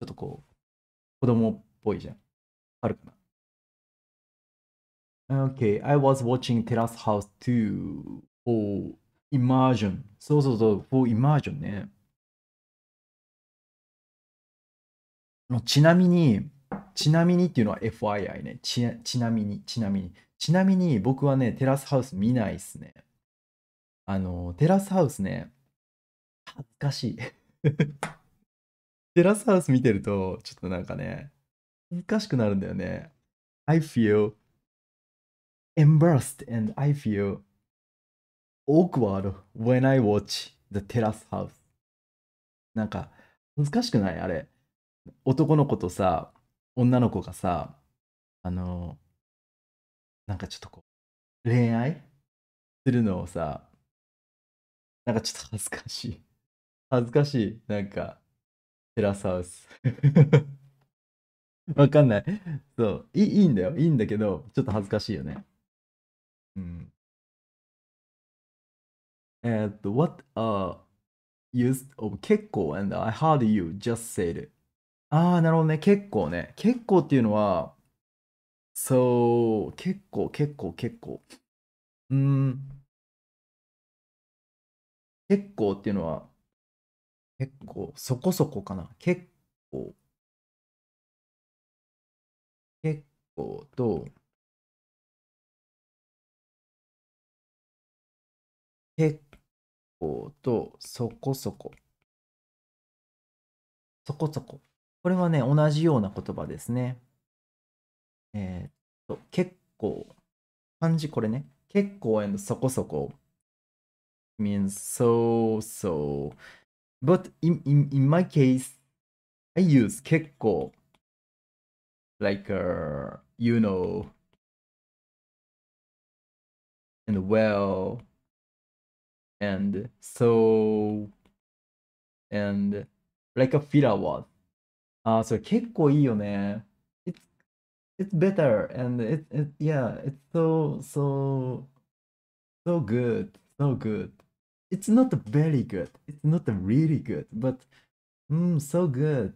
ちょっとこう、子供っぽいじゃん。あるかな ?Okay, I was watching Terrace House 2 for immersion. そうそうそう、for immersion ね。ちなみに、ちなみにっていうのは FYI ね。ちなみに、ちなみに。ちなみに僕はね、テラスハウス見ないっすね。あの、テラスハウスね、恥ずかしい。テラスハウス見てると、ちょっとなんかね、恥ずかしくなるんだよね。I feel embarrassed and I feel awkward when I watch the terrace house. なんか、恥ずかしくないあれ。男の子とさ、女の子がさ、あの、なんかちょっとこう、恋愛するのをさ、なんかちょっと恥ずかしい。恥ずかしい。なんか、テラスハウス。わかんない。そう。いい、いいんだよ。いいんだけど、ちょっと恥ずかしいよね。うん。えっと、what are u s e of 結構 and I heard you just s a y i t ああ、なるほどね。結構ね。結構っていうのは、そう、結構、結構、結構。うん。結構っていうのは、結構、そこそこかな。結構。結構と、結構と、そこそこ。そこそこ。これはね、同じような言葉ですね。えー、っと、結構。漢字これね。結構そこそこ。means so so. But in, in, in my case, I use kekko like uh, you know and well and so and like a filler word, Uh, ah, so 結構いいよね。It's, it's better and it, it, yeah, it's so, so, so good, so good. It's not very good. It's not really good. But, mm, so good.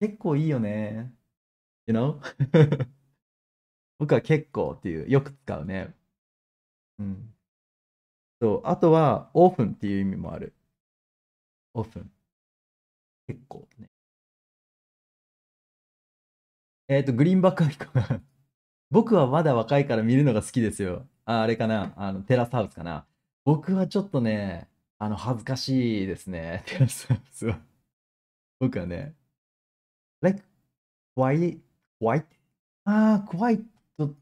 結構いいよね。You know? 僕は結構っていう、よく使うね。うん。そう、あとは、オープンっていう意味もある。オープン。結構ね。えっ、ー、と、グリーンバックアイコン。僕はまだ若いから見るのが好きですよ。ああれかなあの、テラスハウスかな僕はちょっとね、あの、恥ずかしいですね。僕はね、like, why, w h quiet? ああ、quiet. う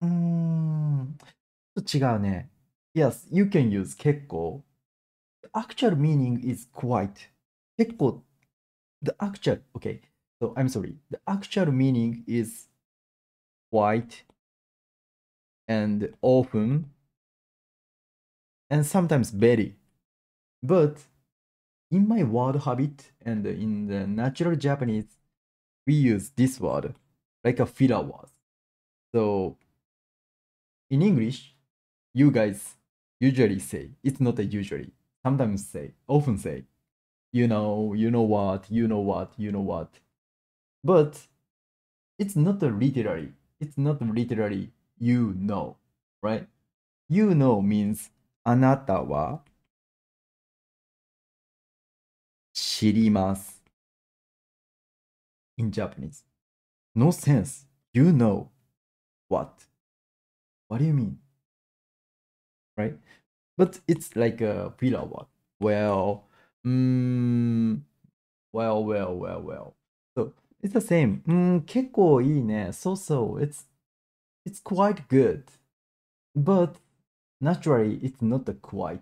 ーん。ちょっと違うね。Yes, you can use 結構。The actual meaning is q u i e 結構。The actual, okay. So I'm sorry. The actual meaning is q u i t e and often and sometimes very. But in my word habit and in the natural Japanese, we use this word like a filler word. So in English, you guys usually say, it's not a usually, sometimes say, often say, you know, you know what, you know what, you know what. But it's not a literary, it's not literally you know, right? You know means anata wa 知ります。in Japanese. No sense. You know what? What do you mean? Right? But it's like a filler word. Well, mm, well, well, well, well. So it's the same. Mm, 結構いいね. So so. It's it's quite good. But naturally, it's not quite.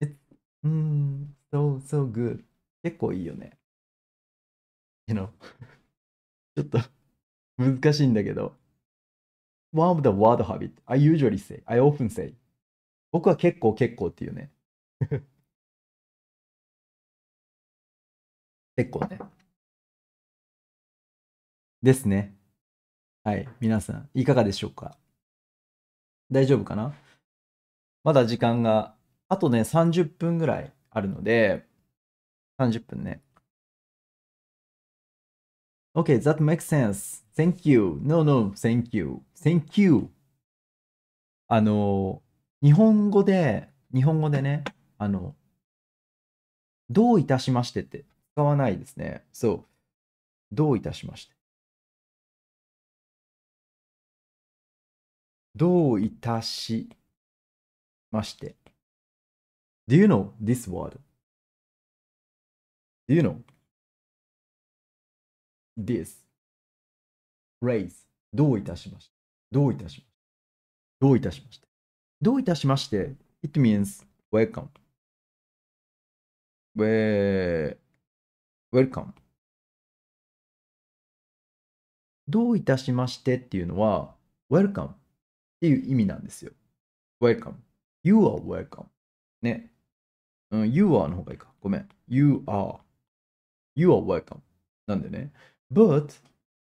It's mm, so so good. 結構いいよね。You know? ちょっと難しいんだけど。One of the word habit I usually say, I often say. 僕は結構結構っていうね。結構ね。ですね。はい。皆さん、いかがでしょうか大丈夫かなまだ時間が、あとね、30分ぐらいあるので、30分ね。Okay, that makes sense. Thank you. No, no, thank you. Thank you. あの、日本語で、日本語でね、あの、どういたしましてって使わないですね。そう。どういたしまして。どういたしまして。Do you know this word? Do you know? This raise どういたしましてどういたしましてどういたしましてどういたしまして It means welcome. We... Welcome. どういたしましてっていうのは Welcome っていう意味なんですよ。Welcome. You are welcome. ね。うん、You are の方がいいか。ごめん。You are You are welcome. なんでね。But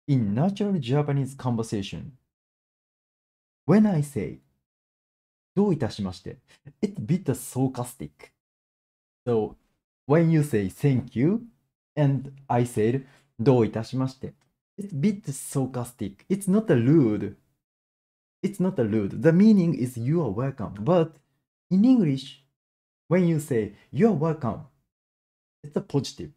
in natural Japanese conversation, when I say どういたしまして It's a bit sarcastic. So when you say thank you and I said どういたしまして It's a bit sarcastic. It's not a rude. It's not a rude. The meaning is you are welcome. But in English, when you say you are welcome, it's a positive.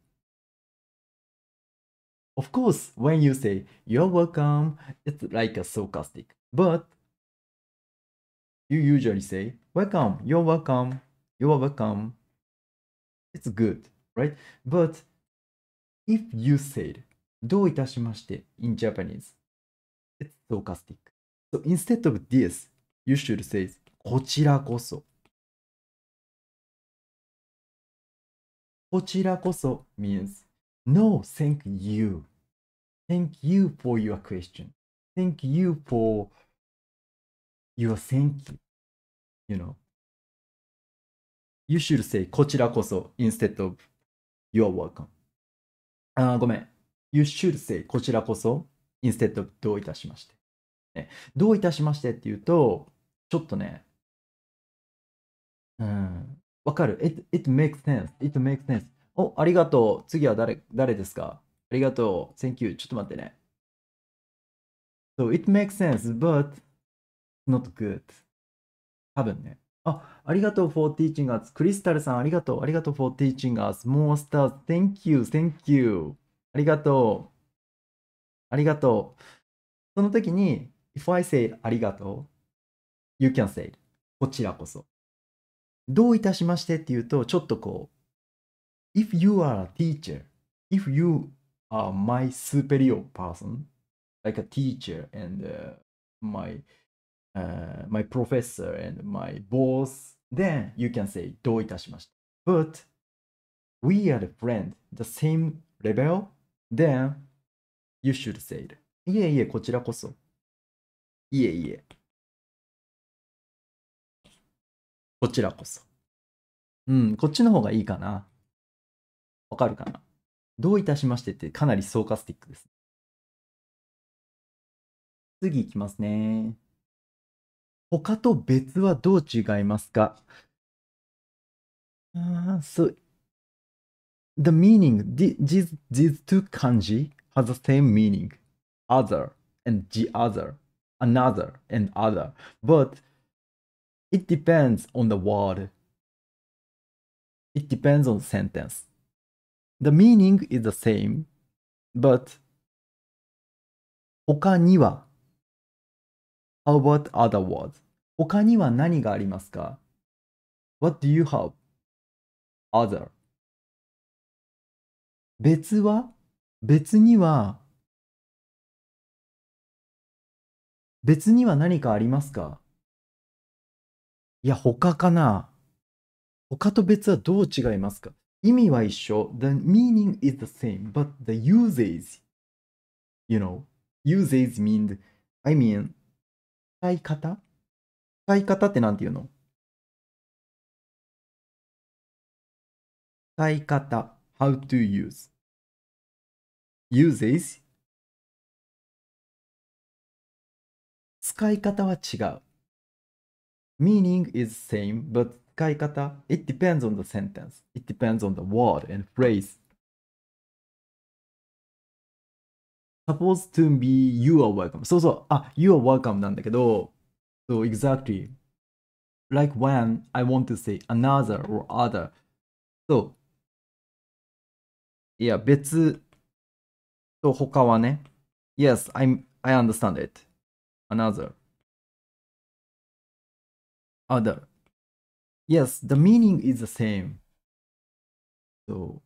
Of course, when you say you're welcome, it's like a sarcastic, but you usually say welcome, you're welcome, you're welcome. It's good, right? But if you said どういたしまして in Japanese, it's sarcastic. So instead of this, you should say こちらこそ。こちらこそ means No, thank you. Thank you for your question. Thank you for your thank you. You know. You should say こちらこそ instead of you're welcome. あごめん。You should say こちらこそ instead of どういたしまして。ね、どういたしましてっていうと、ちょっとね、うん、わかる。It, it makes sense. It makes sense. お、ありがとう。次は誰、誰ですかありがとう。Thank you. ちょっと待ってね。So, it makes sense, but not good. 多分ね。あ、ありがとう for teaching us. クリスタルさん、ありがとう。ありがとう for teaching us. More stars. Thank you. Thank you. ありがとう。ありがとう。その時に、if I say ありがとう、you can say it. こちらこそ。どういたしましてっていうと、ちょっとこう、if you are a teacher, if you are my superior person, like a teacher and uh, my uh, my professor and my boss, then you can say どういたしました。But we are a friend, the same level, then you should say it. いえいえ、こちらこそ。いえいえ。こちらこそ。うん、こっちの方がいいかな。わかるかなどういたしましてってかなりーカスティックです。次いきますね。他と別はどう違いますかあそう。The meaning, these, these two kanji have the same meaning. Other and the other, another and other. But it depends on the word. It depends on sentence. The meaning is the same, but 他には How about other words? 他には何がありますか ?What do you have? Other 別は別には別には何かありますかいや、他かな他と別はどう違いますか意味は一緒 the meaning is the same but the uses you know uses mean s I mean 使い方使い方って何て言うの使い方 how to use uses 使い方は違う meaning is same but 使い方 It depends on the sentence. It depends on the word and phrase. s u p p o s e to be you are welcome. そうそう。あ、you are welcome なんだけど、so exactly. Like when I want to say another or other. そう。いや、別と他はね。Yes, I'm, I understand it. Another. Other. Yes, the meaning is the same. So,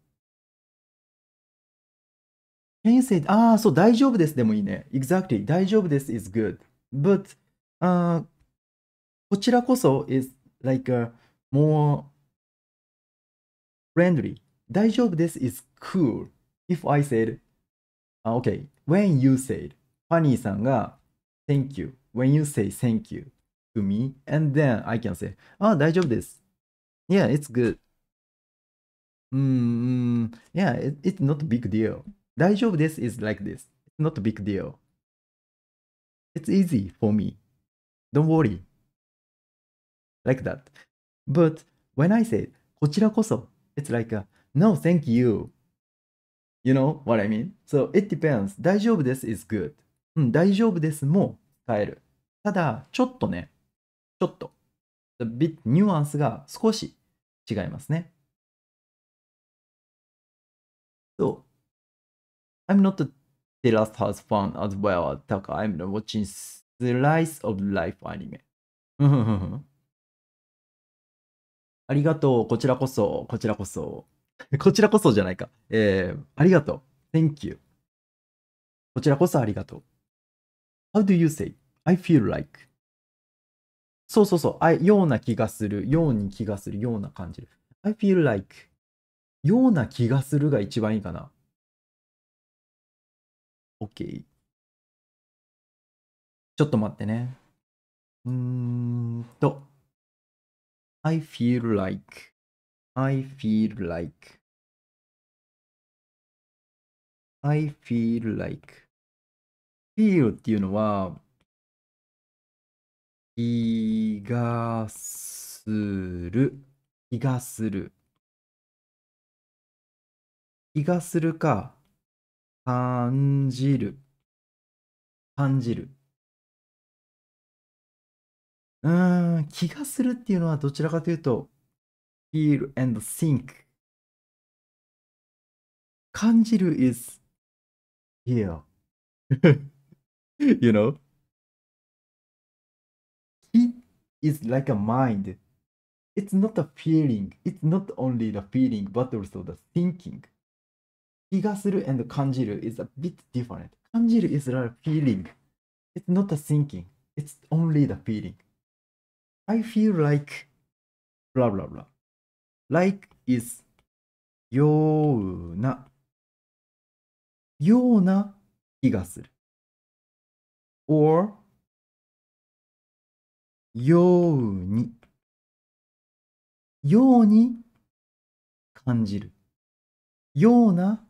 can you say, ああ、そう、大丈夫ですでもいいね。Exactly, 大丈夫です is good. But, uh, こちらこそ is like a more friendly. 大丈夫です is cool. If I said, uh, okay, when you said, ファニーさんが thank you, when you say thank you. to me and then I can say, あ、大丈夫です。Yeah, it's good. うん、Yeah, it's not a big deal. 大丈夫です is like this. It's not a big deal. It's easy for me. Don't worry. Like that. But when I say こちらこそ it's like a no, thank you. You know what I mean? So it depends. 大丈夫です is good. うん、大丈夫ですも使える。ただ、ちょっとね、ちょっと、ビットニュアンスが少し違いますね。So, I'm not the last house fan as well as Taka. I'm watching the r i s e of Life anime. ありがとう。こちらこそ。こちらこそ。こちらこそじゃないか。えー、ありがとう。Thank you. こちらこそありがとう。How do you say? I feel like. そうそうそう、ような気がする、ように気がする、ような感じる。I feel like ような気がするが一番いいかな。OK。ちょっと待ってね。うーんと。I feel like. I feel like. I feel like. feel っていうのは、気がする。気がする。気がするか、感じる。感じる。うーん、気がするっていうのはどちらかというと、feel and think。感じる is here. you know? is like a mind. It's not a feeling. It's not only the feeling, but also the thinking. 気がする and 感じる is a bit different. 感じる is a feeling. It's not a thinking. It's only the feeling. I feel like blah blah blah. Like is ようなような気がする。or ように、ように感じる。ような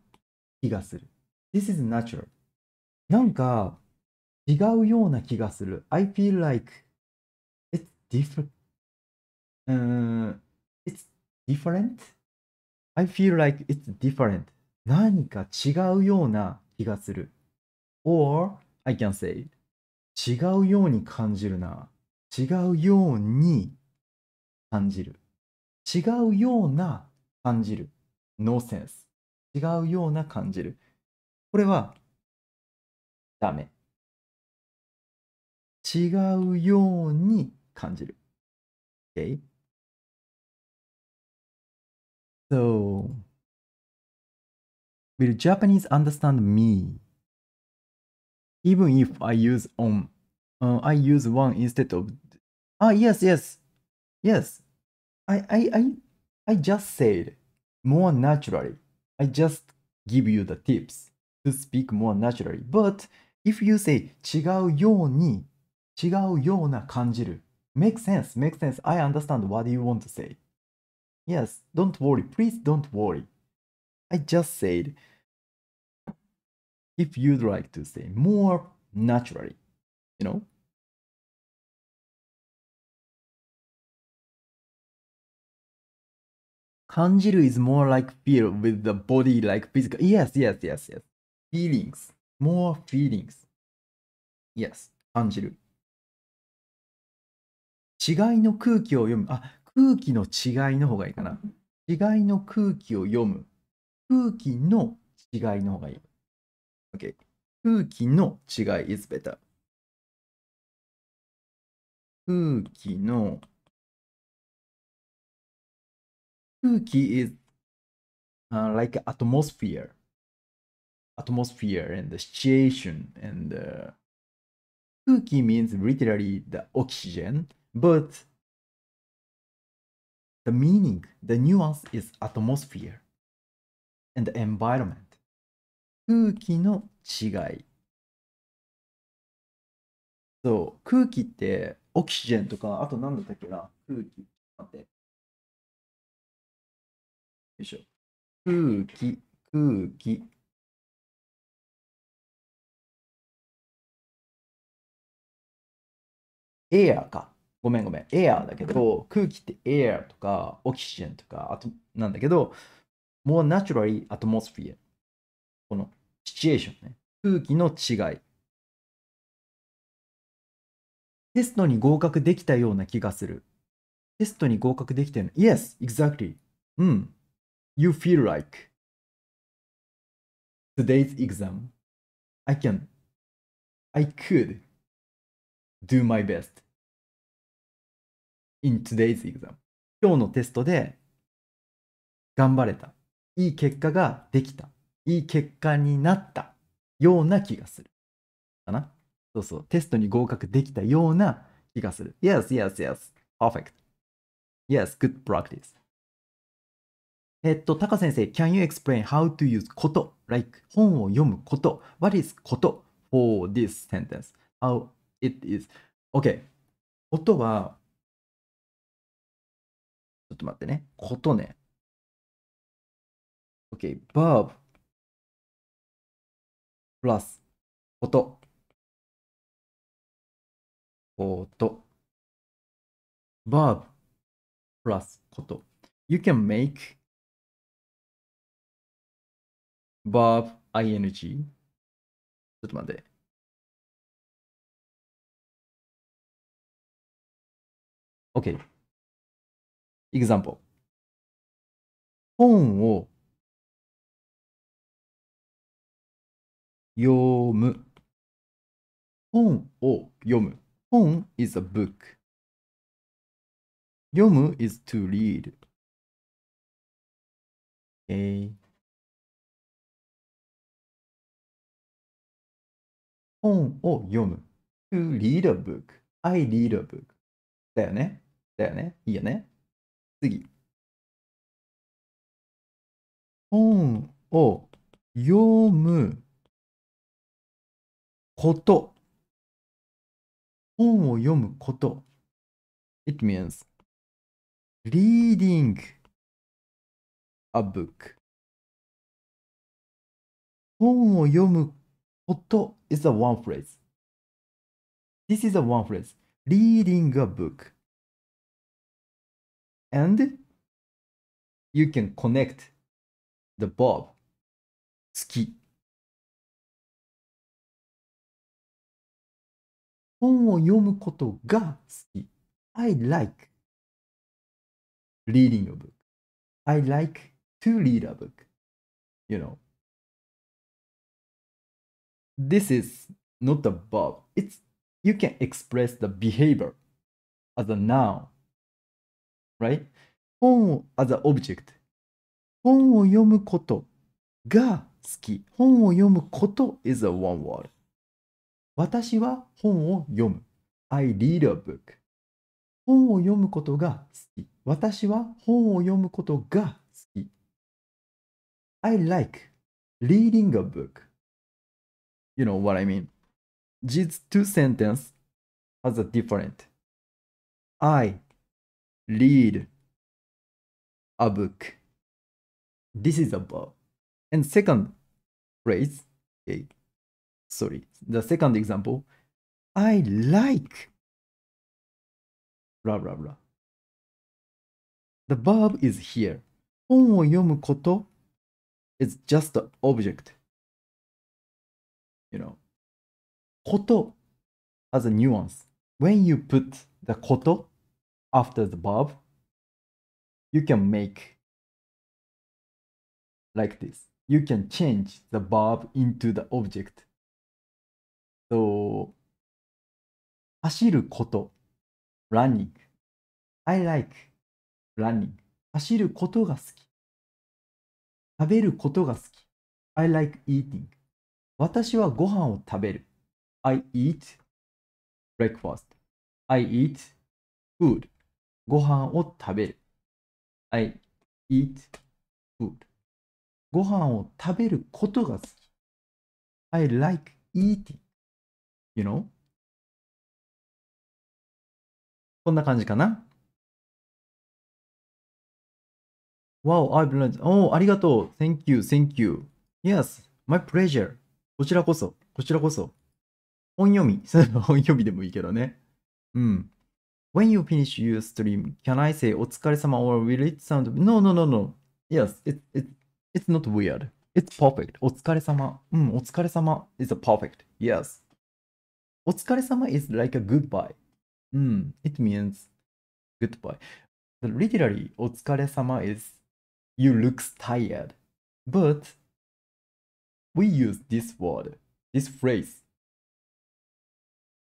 気がする。This is natural. なんか違うような気がする。I feel like it's different.、Uh, it's different? I feel like it's different. 何か違うような気がする。Or I can say 違うように感じるな。違うように感じる。違うような感じる。ノーセンス。違うような感じる。これはダメ。違うように感じる。Okay? So, will Japanese understand me? Even if I use on Uh, I use one instead of. Ah, yes, yes, yes. I, I, I, I just said more naturally. I just give you the tips to speak more naturally. But if you say make sense, make sense. I understand what you want to say. Yes, don't worry. Please don't worry. I just said if you'd like to say more naturally. you know Kanjiru is more like feel with the body like physical. Yes, yes, yes, yes. Feelings. More feelings. Yes, 感じる。違いの空気を読む。あ、空気の違いの方がいいかな。違いの空気を読む。空気の違いの方がいい。OK。空気の違い is better. 空気の空気 is、uh, like atmosphere atmosphere and the situation and uh, 空気 means literally the oxygen but the meaning the nuance is atmosphere and the environment 空気の違い So 空気ってオキシジェンとか、あと何だったっけな空気。待って。よいしょ。空気、空気。エアーか。ごめんごめん。エアーだけど、空気ってエアーとか、オキシジェンとか、あと、なんだけど、more naturally atmosphere。このシチュエーションね。空気の違い。テストに合格できたような気がする。テストに合格できたような。Yes, exactly. うん。You feel like today's exam. I can. I could do my best in today's exam. 今日のテストで頑張れた。いい結果ができた。いい結果になったような気がする。かなそうそう、テストに合格できたような気がする。Yes, yes, yes. Perfect. Yes, good practice. えっと、タカ先生、Can you explain how to use こと like 本を読むこと What is こと for this sentence? How it is? OK。ことは、ちょっと待ってね。ことね。OK。verb plus こと。こと。verb p l こと。You can make verb ing ちょっと待って。OK。example 本を読む。本を読む。本 is a book 読む is to read、okay. 本を読む to read a book I read a book だよねだよねいいよね次本を読むこと本を読むこと。It means reading a book. 本を読むこと is a one phrase. This is a one phrase. Reading a book. And you can connect the verb 好き本を読むことが好き。I like reading a book. I like to read a book. You know. This is not a verb. It's you can express the behavior as a noun. Right? 本を as an object. 本を読むことが好き。本を読むこと is a one word. 私は本を読む。I read a book. 本を読むことが好き。私は本を読むことが好き。I like reading a book. You know what I mean? These two sentences a r e different. I read a book. This is a verb. And second phrase, okay, sorry, the second example, I like blah blah blah. The verb is here. 本を読むこと is just the object. You know, こと as a nuance. When you put the こと after the verb, you can make like this. You can change the verb into the object. と、走ること、ランニング。I like running. 走ることが好き。食べることが好き。I like eating. 私はご飯を食べる。I eat breakfast. I eat food. ご飯を食べる。I eat food. ご飯を食べることが好き。I like eating. You know? こんな感じかな Wow, I've learned. おお、ありがとう。Thank you, thank you. Yes, my pleasure. こちらこそ、こちらこそ。本読み。本読みでもいいけどね。うん。When you finish your stream, can I say お疲れ様 or will it sound? No, no, no, no. Yes, it, it, it's not weird. It's perfect. お疲れ様。うん、お疲れ様 is t a perfect. Yes. Otsukaresama is like a goodbye. Mm, it means goodbye. But literally, Otsukaresama is you looks tired. But we use this word, this phrase.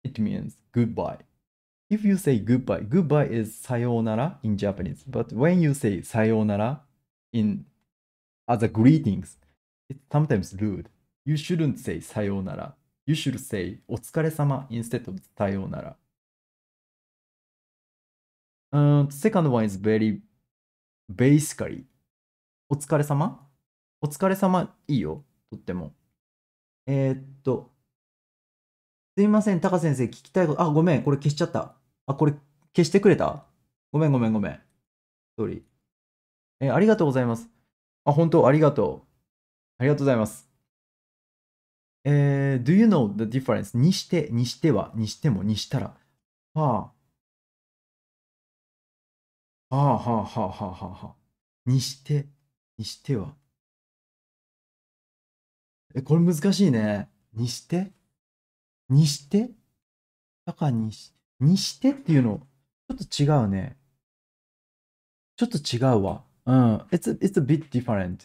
It means goodbye. If you say goodbye, goodbye is sayonara in Japanese. But when you say sayonara in other greetings, it's sometimes rude. You shouldn't say sayonara. You should say お疲れ様 instead of さようなら。a h d second one is very basically お疲れ様お疲れ様いいよ。とっても。えー、っと、すいません、タカ先生、聞きたいこと、あ、ごめん、これ消しちゃった。あ、これ消してくれたごめん、ごめん、ごめん。ソーリー。えー、ありがとうございます。あ、本当、ありがとう。ありがとうございます。えー、do you know the difference? にして、にしては、にしても、にしたら。はあ。はあはあはあはあはあはあ。にして、にしては。え、これ難しいね。にしてにしてだからにし、にしてっていうの、ちょっと違うね。ちょっと違うわ。うん。It's, it's a bit different.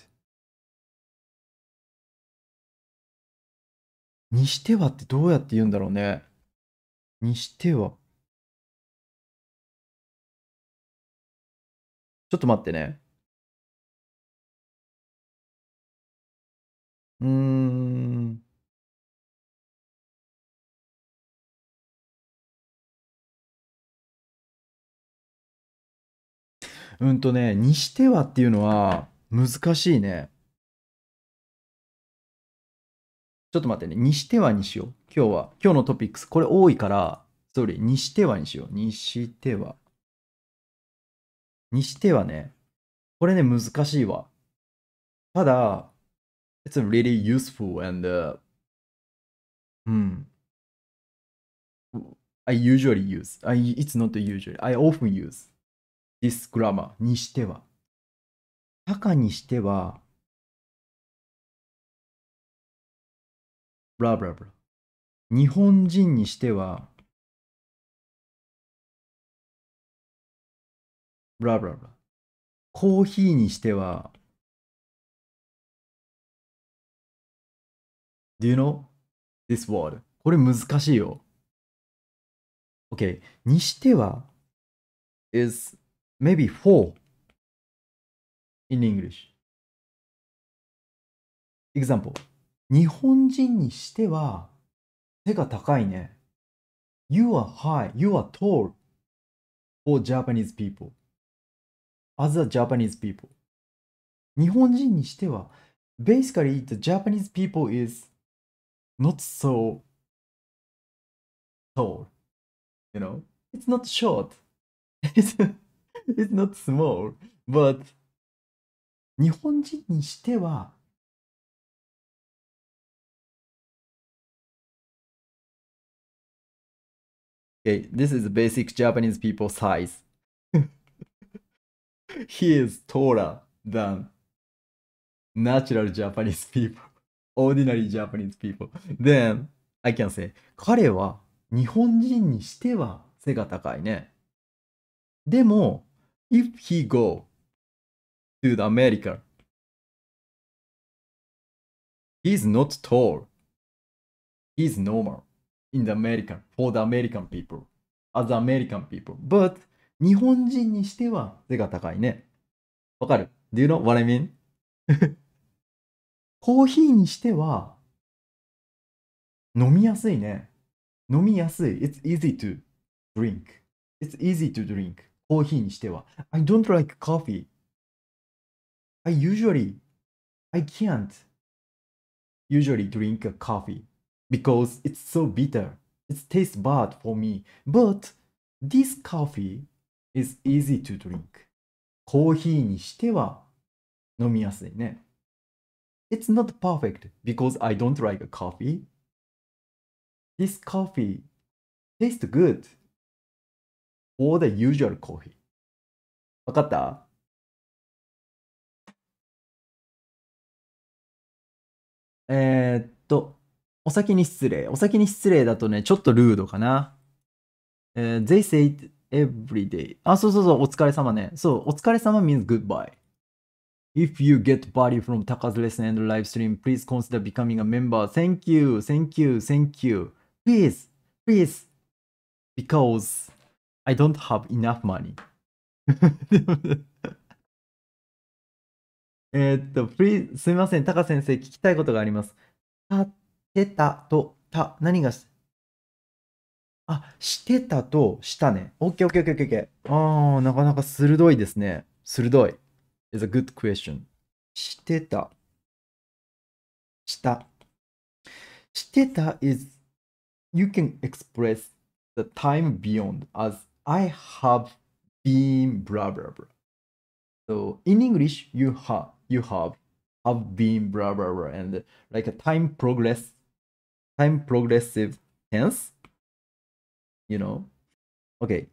にしてはってどうやって言うんだろうね。にしては。ちょっと待ってね。うーん。うんとね、にしてはっていうのは難しいね。ちょっと待ってね。にしてはにしよう。今日は。今日のトピックス。これ多いから、それ、にしてはにしよう。にしては。にしてはね、これね、難しいわ。ただ、it's really useful and、uh, うん。I usually use. I, it's not usually. I often use this grammar. にしては。たかにしては、ブラブラブラ。日本人にしては、ブラブラブラ。コーヒーにしては、Do you know this word? これ難しいよ。OK。にしては is maybe for u in English. Example. 日本人にしては背が高いね。You are high, you are tall for Japanese people. As a Japanese people. 日本人にしては basically the Japanese people is not so tall. You know, it's not short. It's, it's not small. But 日本人にしては Okay, this is basic Japanese people size. he is taller than natural Japanese people, ordinary Japanese people. Then I can say 彼は日本人にしては背が高いね。でも if he go to the America he's not tall. He's normal. in the American, for the American people, as American people. But 日本人にしては背が高いね。わかる ?Do you know what I mean? コーヒーにしては飲みやすいね。飲みやすい。It's easy to drink. It's easy to drink. コーヒーにしては。I don't like coffee. I usually, I can't usually drink a coffee. because it's so bitter. It tastes bad for me. But this coffee is easy to drink. コーヒーにしては飲みやすいね。It's not perfect because I don't like a coffee. This coffee tastes good for the usual coffee. わかったえー、っと。お先に失礼。お先に失礼だとね、ちょっとルードかな。えー、they say it every day. あ、そうそうそう、お疲れ様ね。そう、お疲れ様 means goodbye. If you get value from Taka's lesson and live stream, please consider becoming a member. Thank you, thank you, thank you. Please, please. Because I don't have enough money. えっと、please, すみません、Taka 先生、聞きたいことがあります。てたとた、何がす、あ、してたとしたね。OK, OK, OK, OK, OK. あー、なかなか鋭いですね。鋭い。is a good question. してた。した。してた is, you can express the time beyond as I have been blah blah blah. So in English, you have, you have, have been blah blah blah and like a time progress time progressive tense you know okay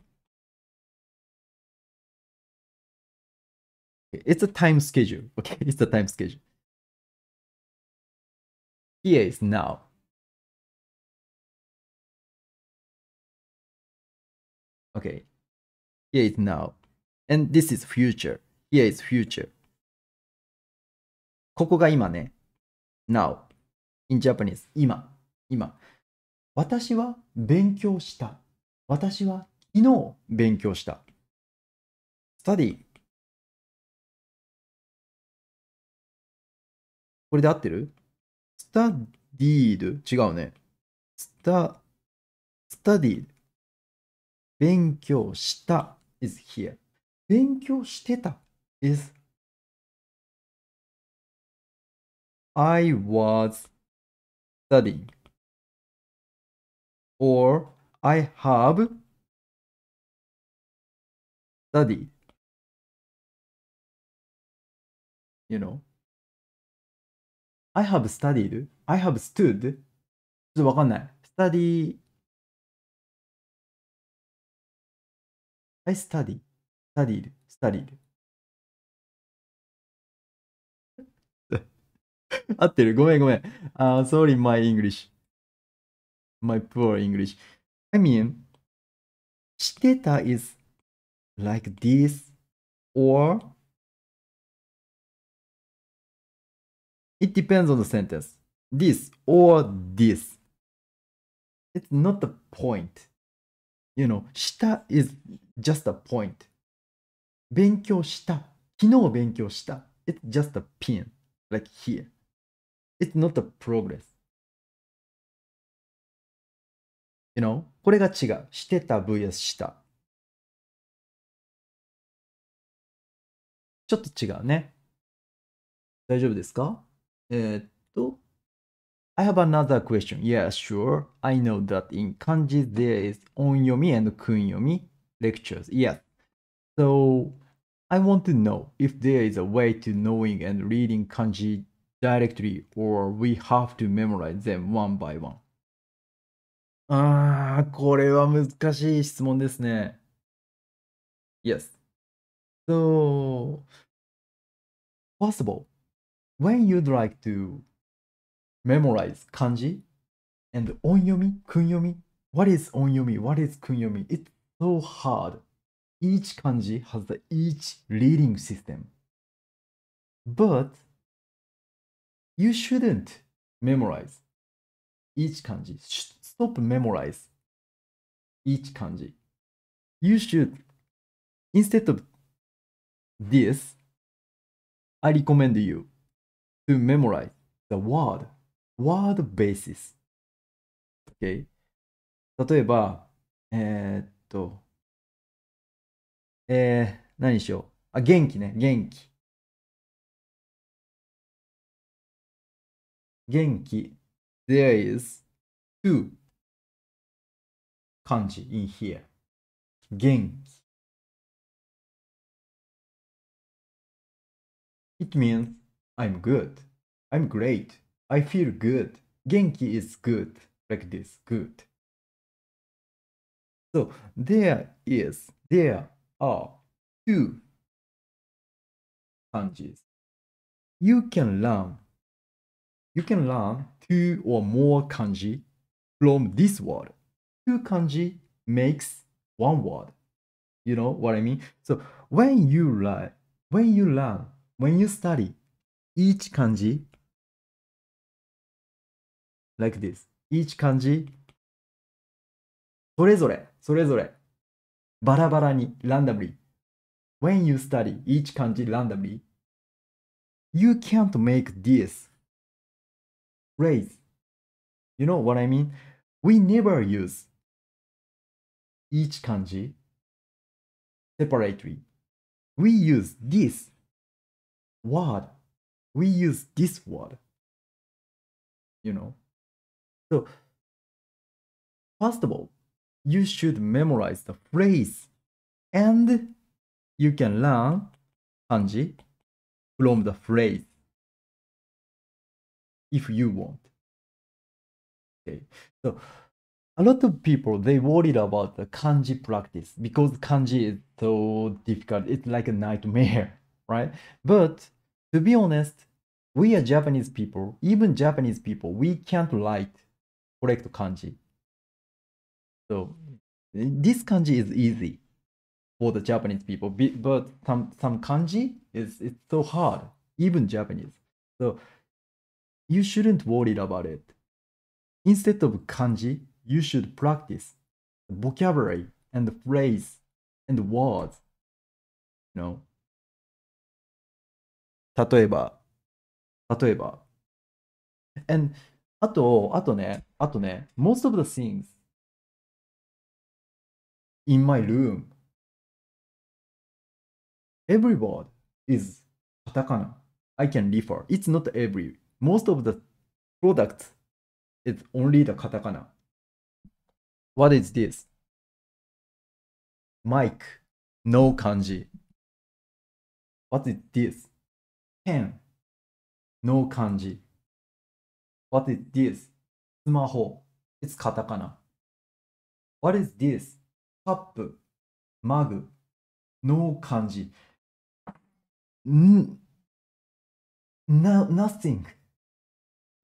it's a time schedule okay it's a time schedule here is now okay here is now and this is future here is future ここが今ね now in Japanese 今今。私は勉強した。私は昨日勉強した。study これで合ってる ?studied 違うね。s t u d i e d 勉強した is here 勉強してた is I was studying or I have studied. You know, I have studied, I have stood. ちょっとわかんない。study, I study, studied, studied. 合ってるごめんごめん。あ、uh, sorry, my English. my poor English. I mean, shiteta is like this or it depends on the sentence. This or this. It's not the point. You know, した is just a point. It's just a pin, like here. It's not a progress. You know? これが違う。してた VS した。ちょっと違うね。大丈夫ですかえー、っと。I have another question. Yeah, sure. I know that in kanji there is onyomi and kunyomi lectures. Yes. So I want to know if there is a way to knowing and reading kanji directly or we have to memorize them one by one. ああ、これは難しい質問ですね。Yes. So, p o s s i b l e when you'd like to memorize 漢字 and 音読み、訓読み what is 音読み what is 訓読み i t s so hard. Each 漢字 has the each reading system. But you shouldn't memorize each 漢字。stop memorize each You should, instead of this, I recommend you to memorize the word, word basis. Okay? 例えば、えー、っと、えー、何しよう。あ、元気ね、元気。元気。There is two kanji in here. Genki. It means I'm good. I'm great. I feel good. Genki is good. Like this, good. So there is, there are two kanjis. You can learn, you can learn two or more kanji from this word. two kanji makes one word. You know what I mean? So when you learn, when you learn, when you study each kanji like this, each kanji それぞれ、それぞれ、バラバラに、r a n d o m When you study each 漢字 randomly, you can't make this phrase. You know what I mean? We never use each kanji separately. We use this word. We use this word. You know? So, first of all, you should memorize the phrase and you can learn kanji from the phrase if you want. Okay, so a lot of people they worried about the kanji practice because kanji is so difficult it's like a nightmare right but to be honest we are japanese people even japanese people we can't write correct kanji so this kanji is easy for the japanese people but some some kanji is it's so hard even japanese so you shouldn't worry about it instead of kanji you should practice vocabulary and phrase and words. You know? 例えば、例えば。And あと、あとね、あとね、most of the things in my room, every word is カタカナ I can refer. It's not every. Most of the products is only the カタカナ What is this? マイク No 漢字 What is this? ペン No 漢字 What is this? スマホ It's カタカナ What is this? カップマグ No 漢字ん n nothing.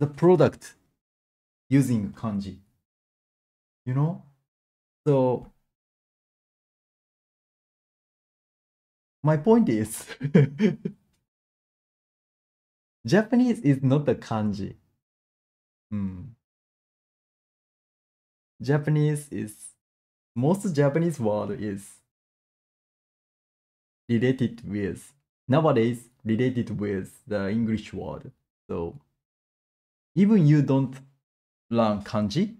The product using 漢字 you know so my point is japanese is not a kanji mm. japanese is most japanese word is related with nowadays related with the english word so even you don't learn kanji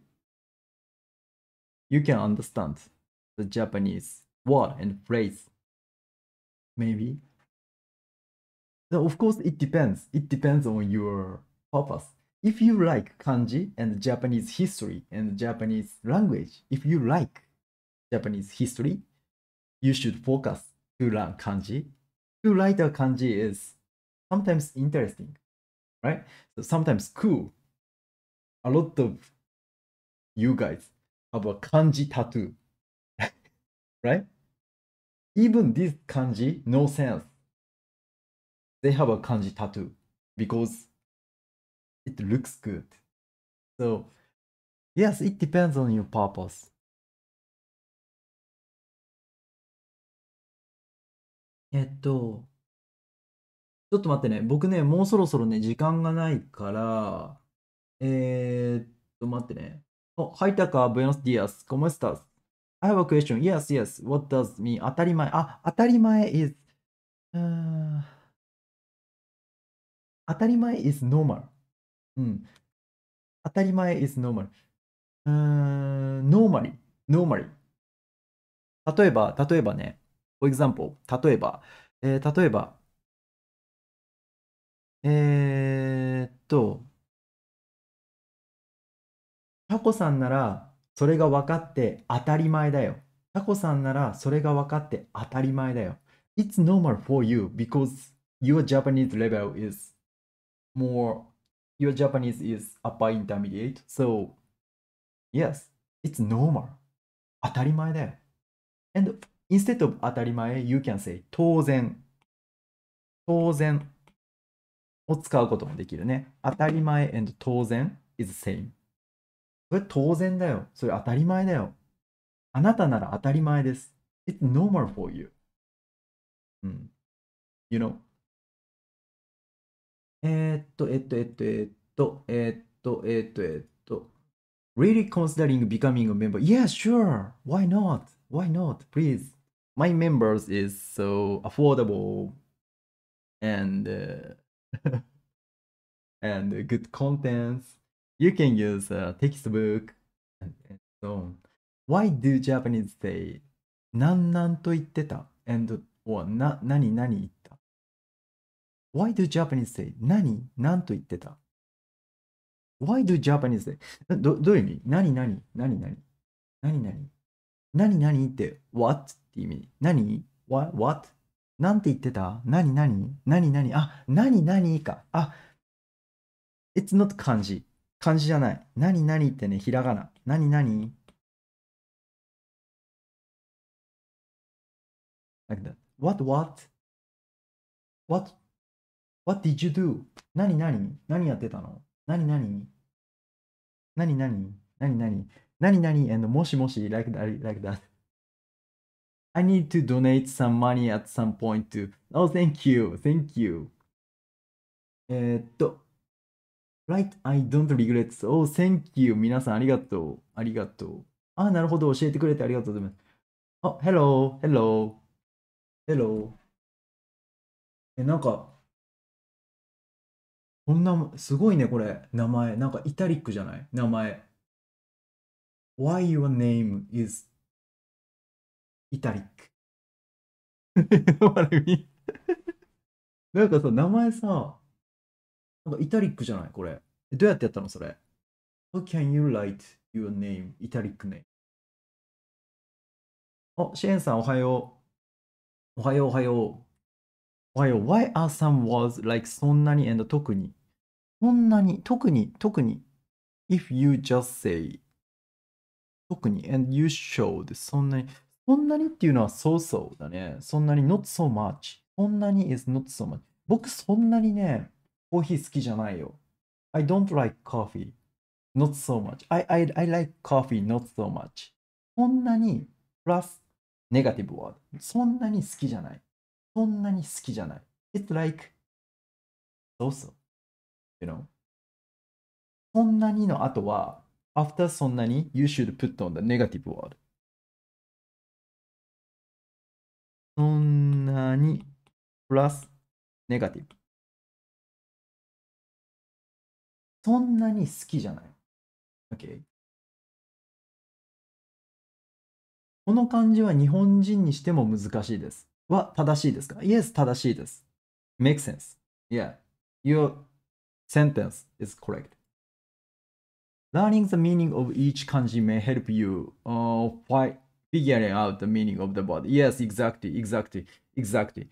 you can understand the Japanese word and phrase. Maybe. So of course, it depends. It depends on your purpose. If you like kanji and Japanese history and Japanese language, if you like Japanese history, you should focus to learn kanji. To write a kanji is sometimes interesting, right? So sometimes cool. A lot of you guys a o u t kanji tattoo. right? Even this kanji, no sense. They have a kanji tattoo because it looks good. So, yes, it depends on your purpose. えっとちょっと待ってね。僕ね、もうそろそろね、時間がないから、えー、っと、待ってね。はい、たか、Taka, buenos dias. ¿Cómo e I have a question. Yes, yes. What does mean? 当たり前。あ、当たり前 is、uh, 当たり前 is normal. うん。当たり前 is normal. うん、normally, normally. 例えば、例えばね。For example, 例えば、えー、例えば、えー、っと、タコさんならそれが分かって当たり前だよ。タコさんならそれが分かって当たり前だよ。It's normal for you because your Japanese level is more, your Japanese is upper intermediate. So, yes, it's normal. 当たり前だよ。And instead of 当たり前、you can say 当然。当然を使うこともできるね。当たり前 and 当然 is same. それ当然だよ。それ当たり前だよ。あなたなら当たり前です。It's normal for you. うん。You know. えっと、えっと、えっと、えっと、えっと、えっと、えっと。Really considering becoming a member? Yeah, sure. Why not? Why not? Please. My members is so affordable and uh, and good contents You can use a textbook and so on. Why do Japanese say なんなんと言ってた and or な何何言った Why do Japanese say 何何と言ってた Why do Japanese say どどういう意味何何何何何何何何って What って意味何 What? What? なんて言ってた何何何何あ何何かあ It's not 漢字漢字じゃない。何何ってね、ひらがな。何何な i k What, what? What? What did you do? 何何何やってたの何何何何何何何何 and もしもし like that, like that. I need to donate some money at some point to. Oh, thank you. Thank you. えー、っと。Right, I don't regret. Oh, thank you. 皆さんありがとう。ありがとう。あ、なるほど。教えてくれてありがとうございます。あ、Hello, Hello, Hello. え、なんか、こんな、すごいね、これ。名前。なんかイタリックじゃない名前。Why your name is イタリック。なんかさ、名前さ、なんかイタリックじゃないこれ。どうやってやったのそれ。How can you write your name? イタリック n a m お、シェーンさんおはよう。おはようおはよう。おはよう。Why are some words like そんなに and 特にそんなに特に特に If you just say 特に and you showed そんなにそんなにっていうのは so so だね。そんなに not so much そんなに is not so much 僕そんなにねコーヒー好きじゃないよ。I don't like coffee. Not so much. I, I, I like coffee. Not so much. そんなに、プラス、ネガティブワード。そんなに好きじゃない。そんなに好きじゃない。It's like, so so. You know? そんなにの後は、after そんなに、you should put on the negative word. そんなに、プラス、ネガティブ。そんなに好きじゃない。o k この漢字は日本人にしても難しいです。は正しいですか ?Yes, 正しいです。Make sense. Yeah. Your sentence is correct. Learning the meaning of each kanji may help you uh, figuring out the meaning of the word. Yes, exactly, exactly, exactly.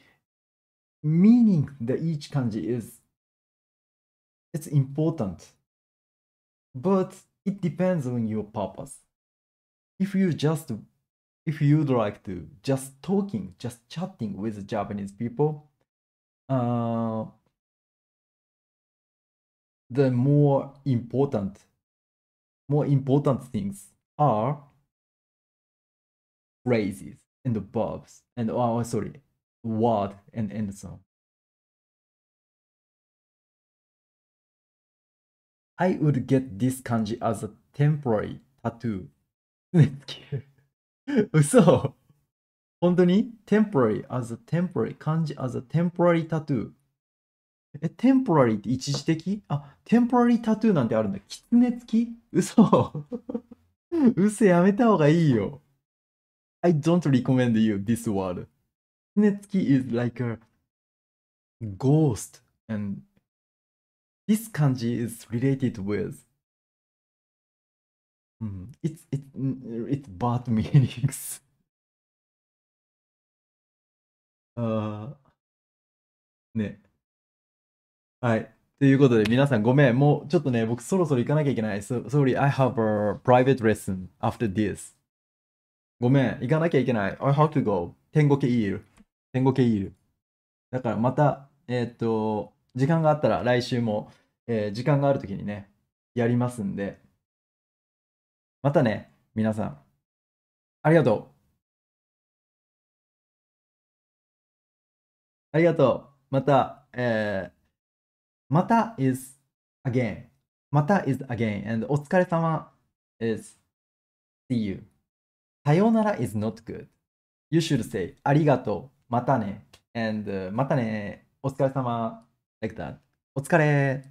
Meaning the each kanji is It's important. But it depends on your purpose. If you just if you'd like to just talking, just chatting with Japanese people, uh, the more important, more important things are phrases and verbs and oh sorry, word and and so on. I would get this kanji as a temporary tattoo. 嘘本当に ?temporary as a temporary 漢字 as a temporary tattoo え、temporary って一時的あ、temporary tattoo なんてあるんだ。狐付き嘘嘘やめた方がいいよ。I don't recommend you this word. 狐付き is like a ghost and This kanji is related with it's it it's bad meanings. あね。はい。ということで、皆さんごめん。もうちょっとね、僕そろそろ行かなきゃいけない。So, sorry, I have a private lesson after this. ごめん。行かなきゃいけない。I have to go. 天国系いる。天国系いる。だからまた、えっ、と、時間があったら来週も、えー、時間がある時にね、やりますんで、またね、皆さん、ありがとう。ありがとう。また、えー、また is again. また is again. And お疲れ様 is see you. さようなら is not good. You should say ありがとう。またね。And、またね。お疲れ様。like that. お疲れ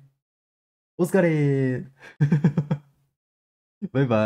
お疲れバイバイ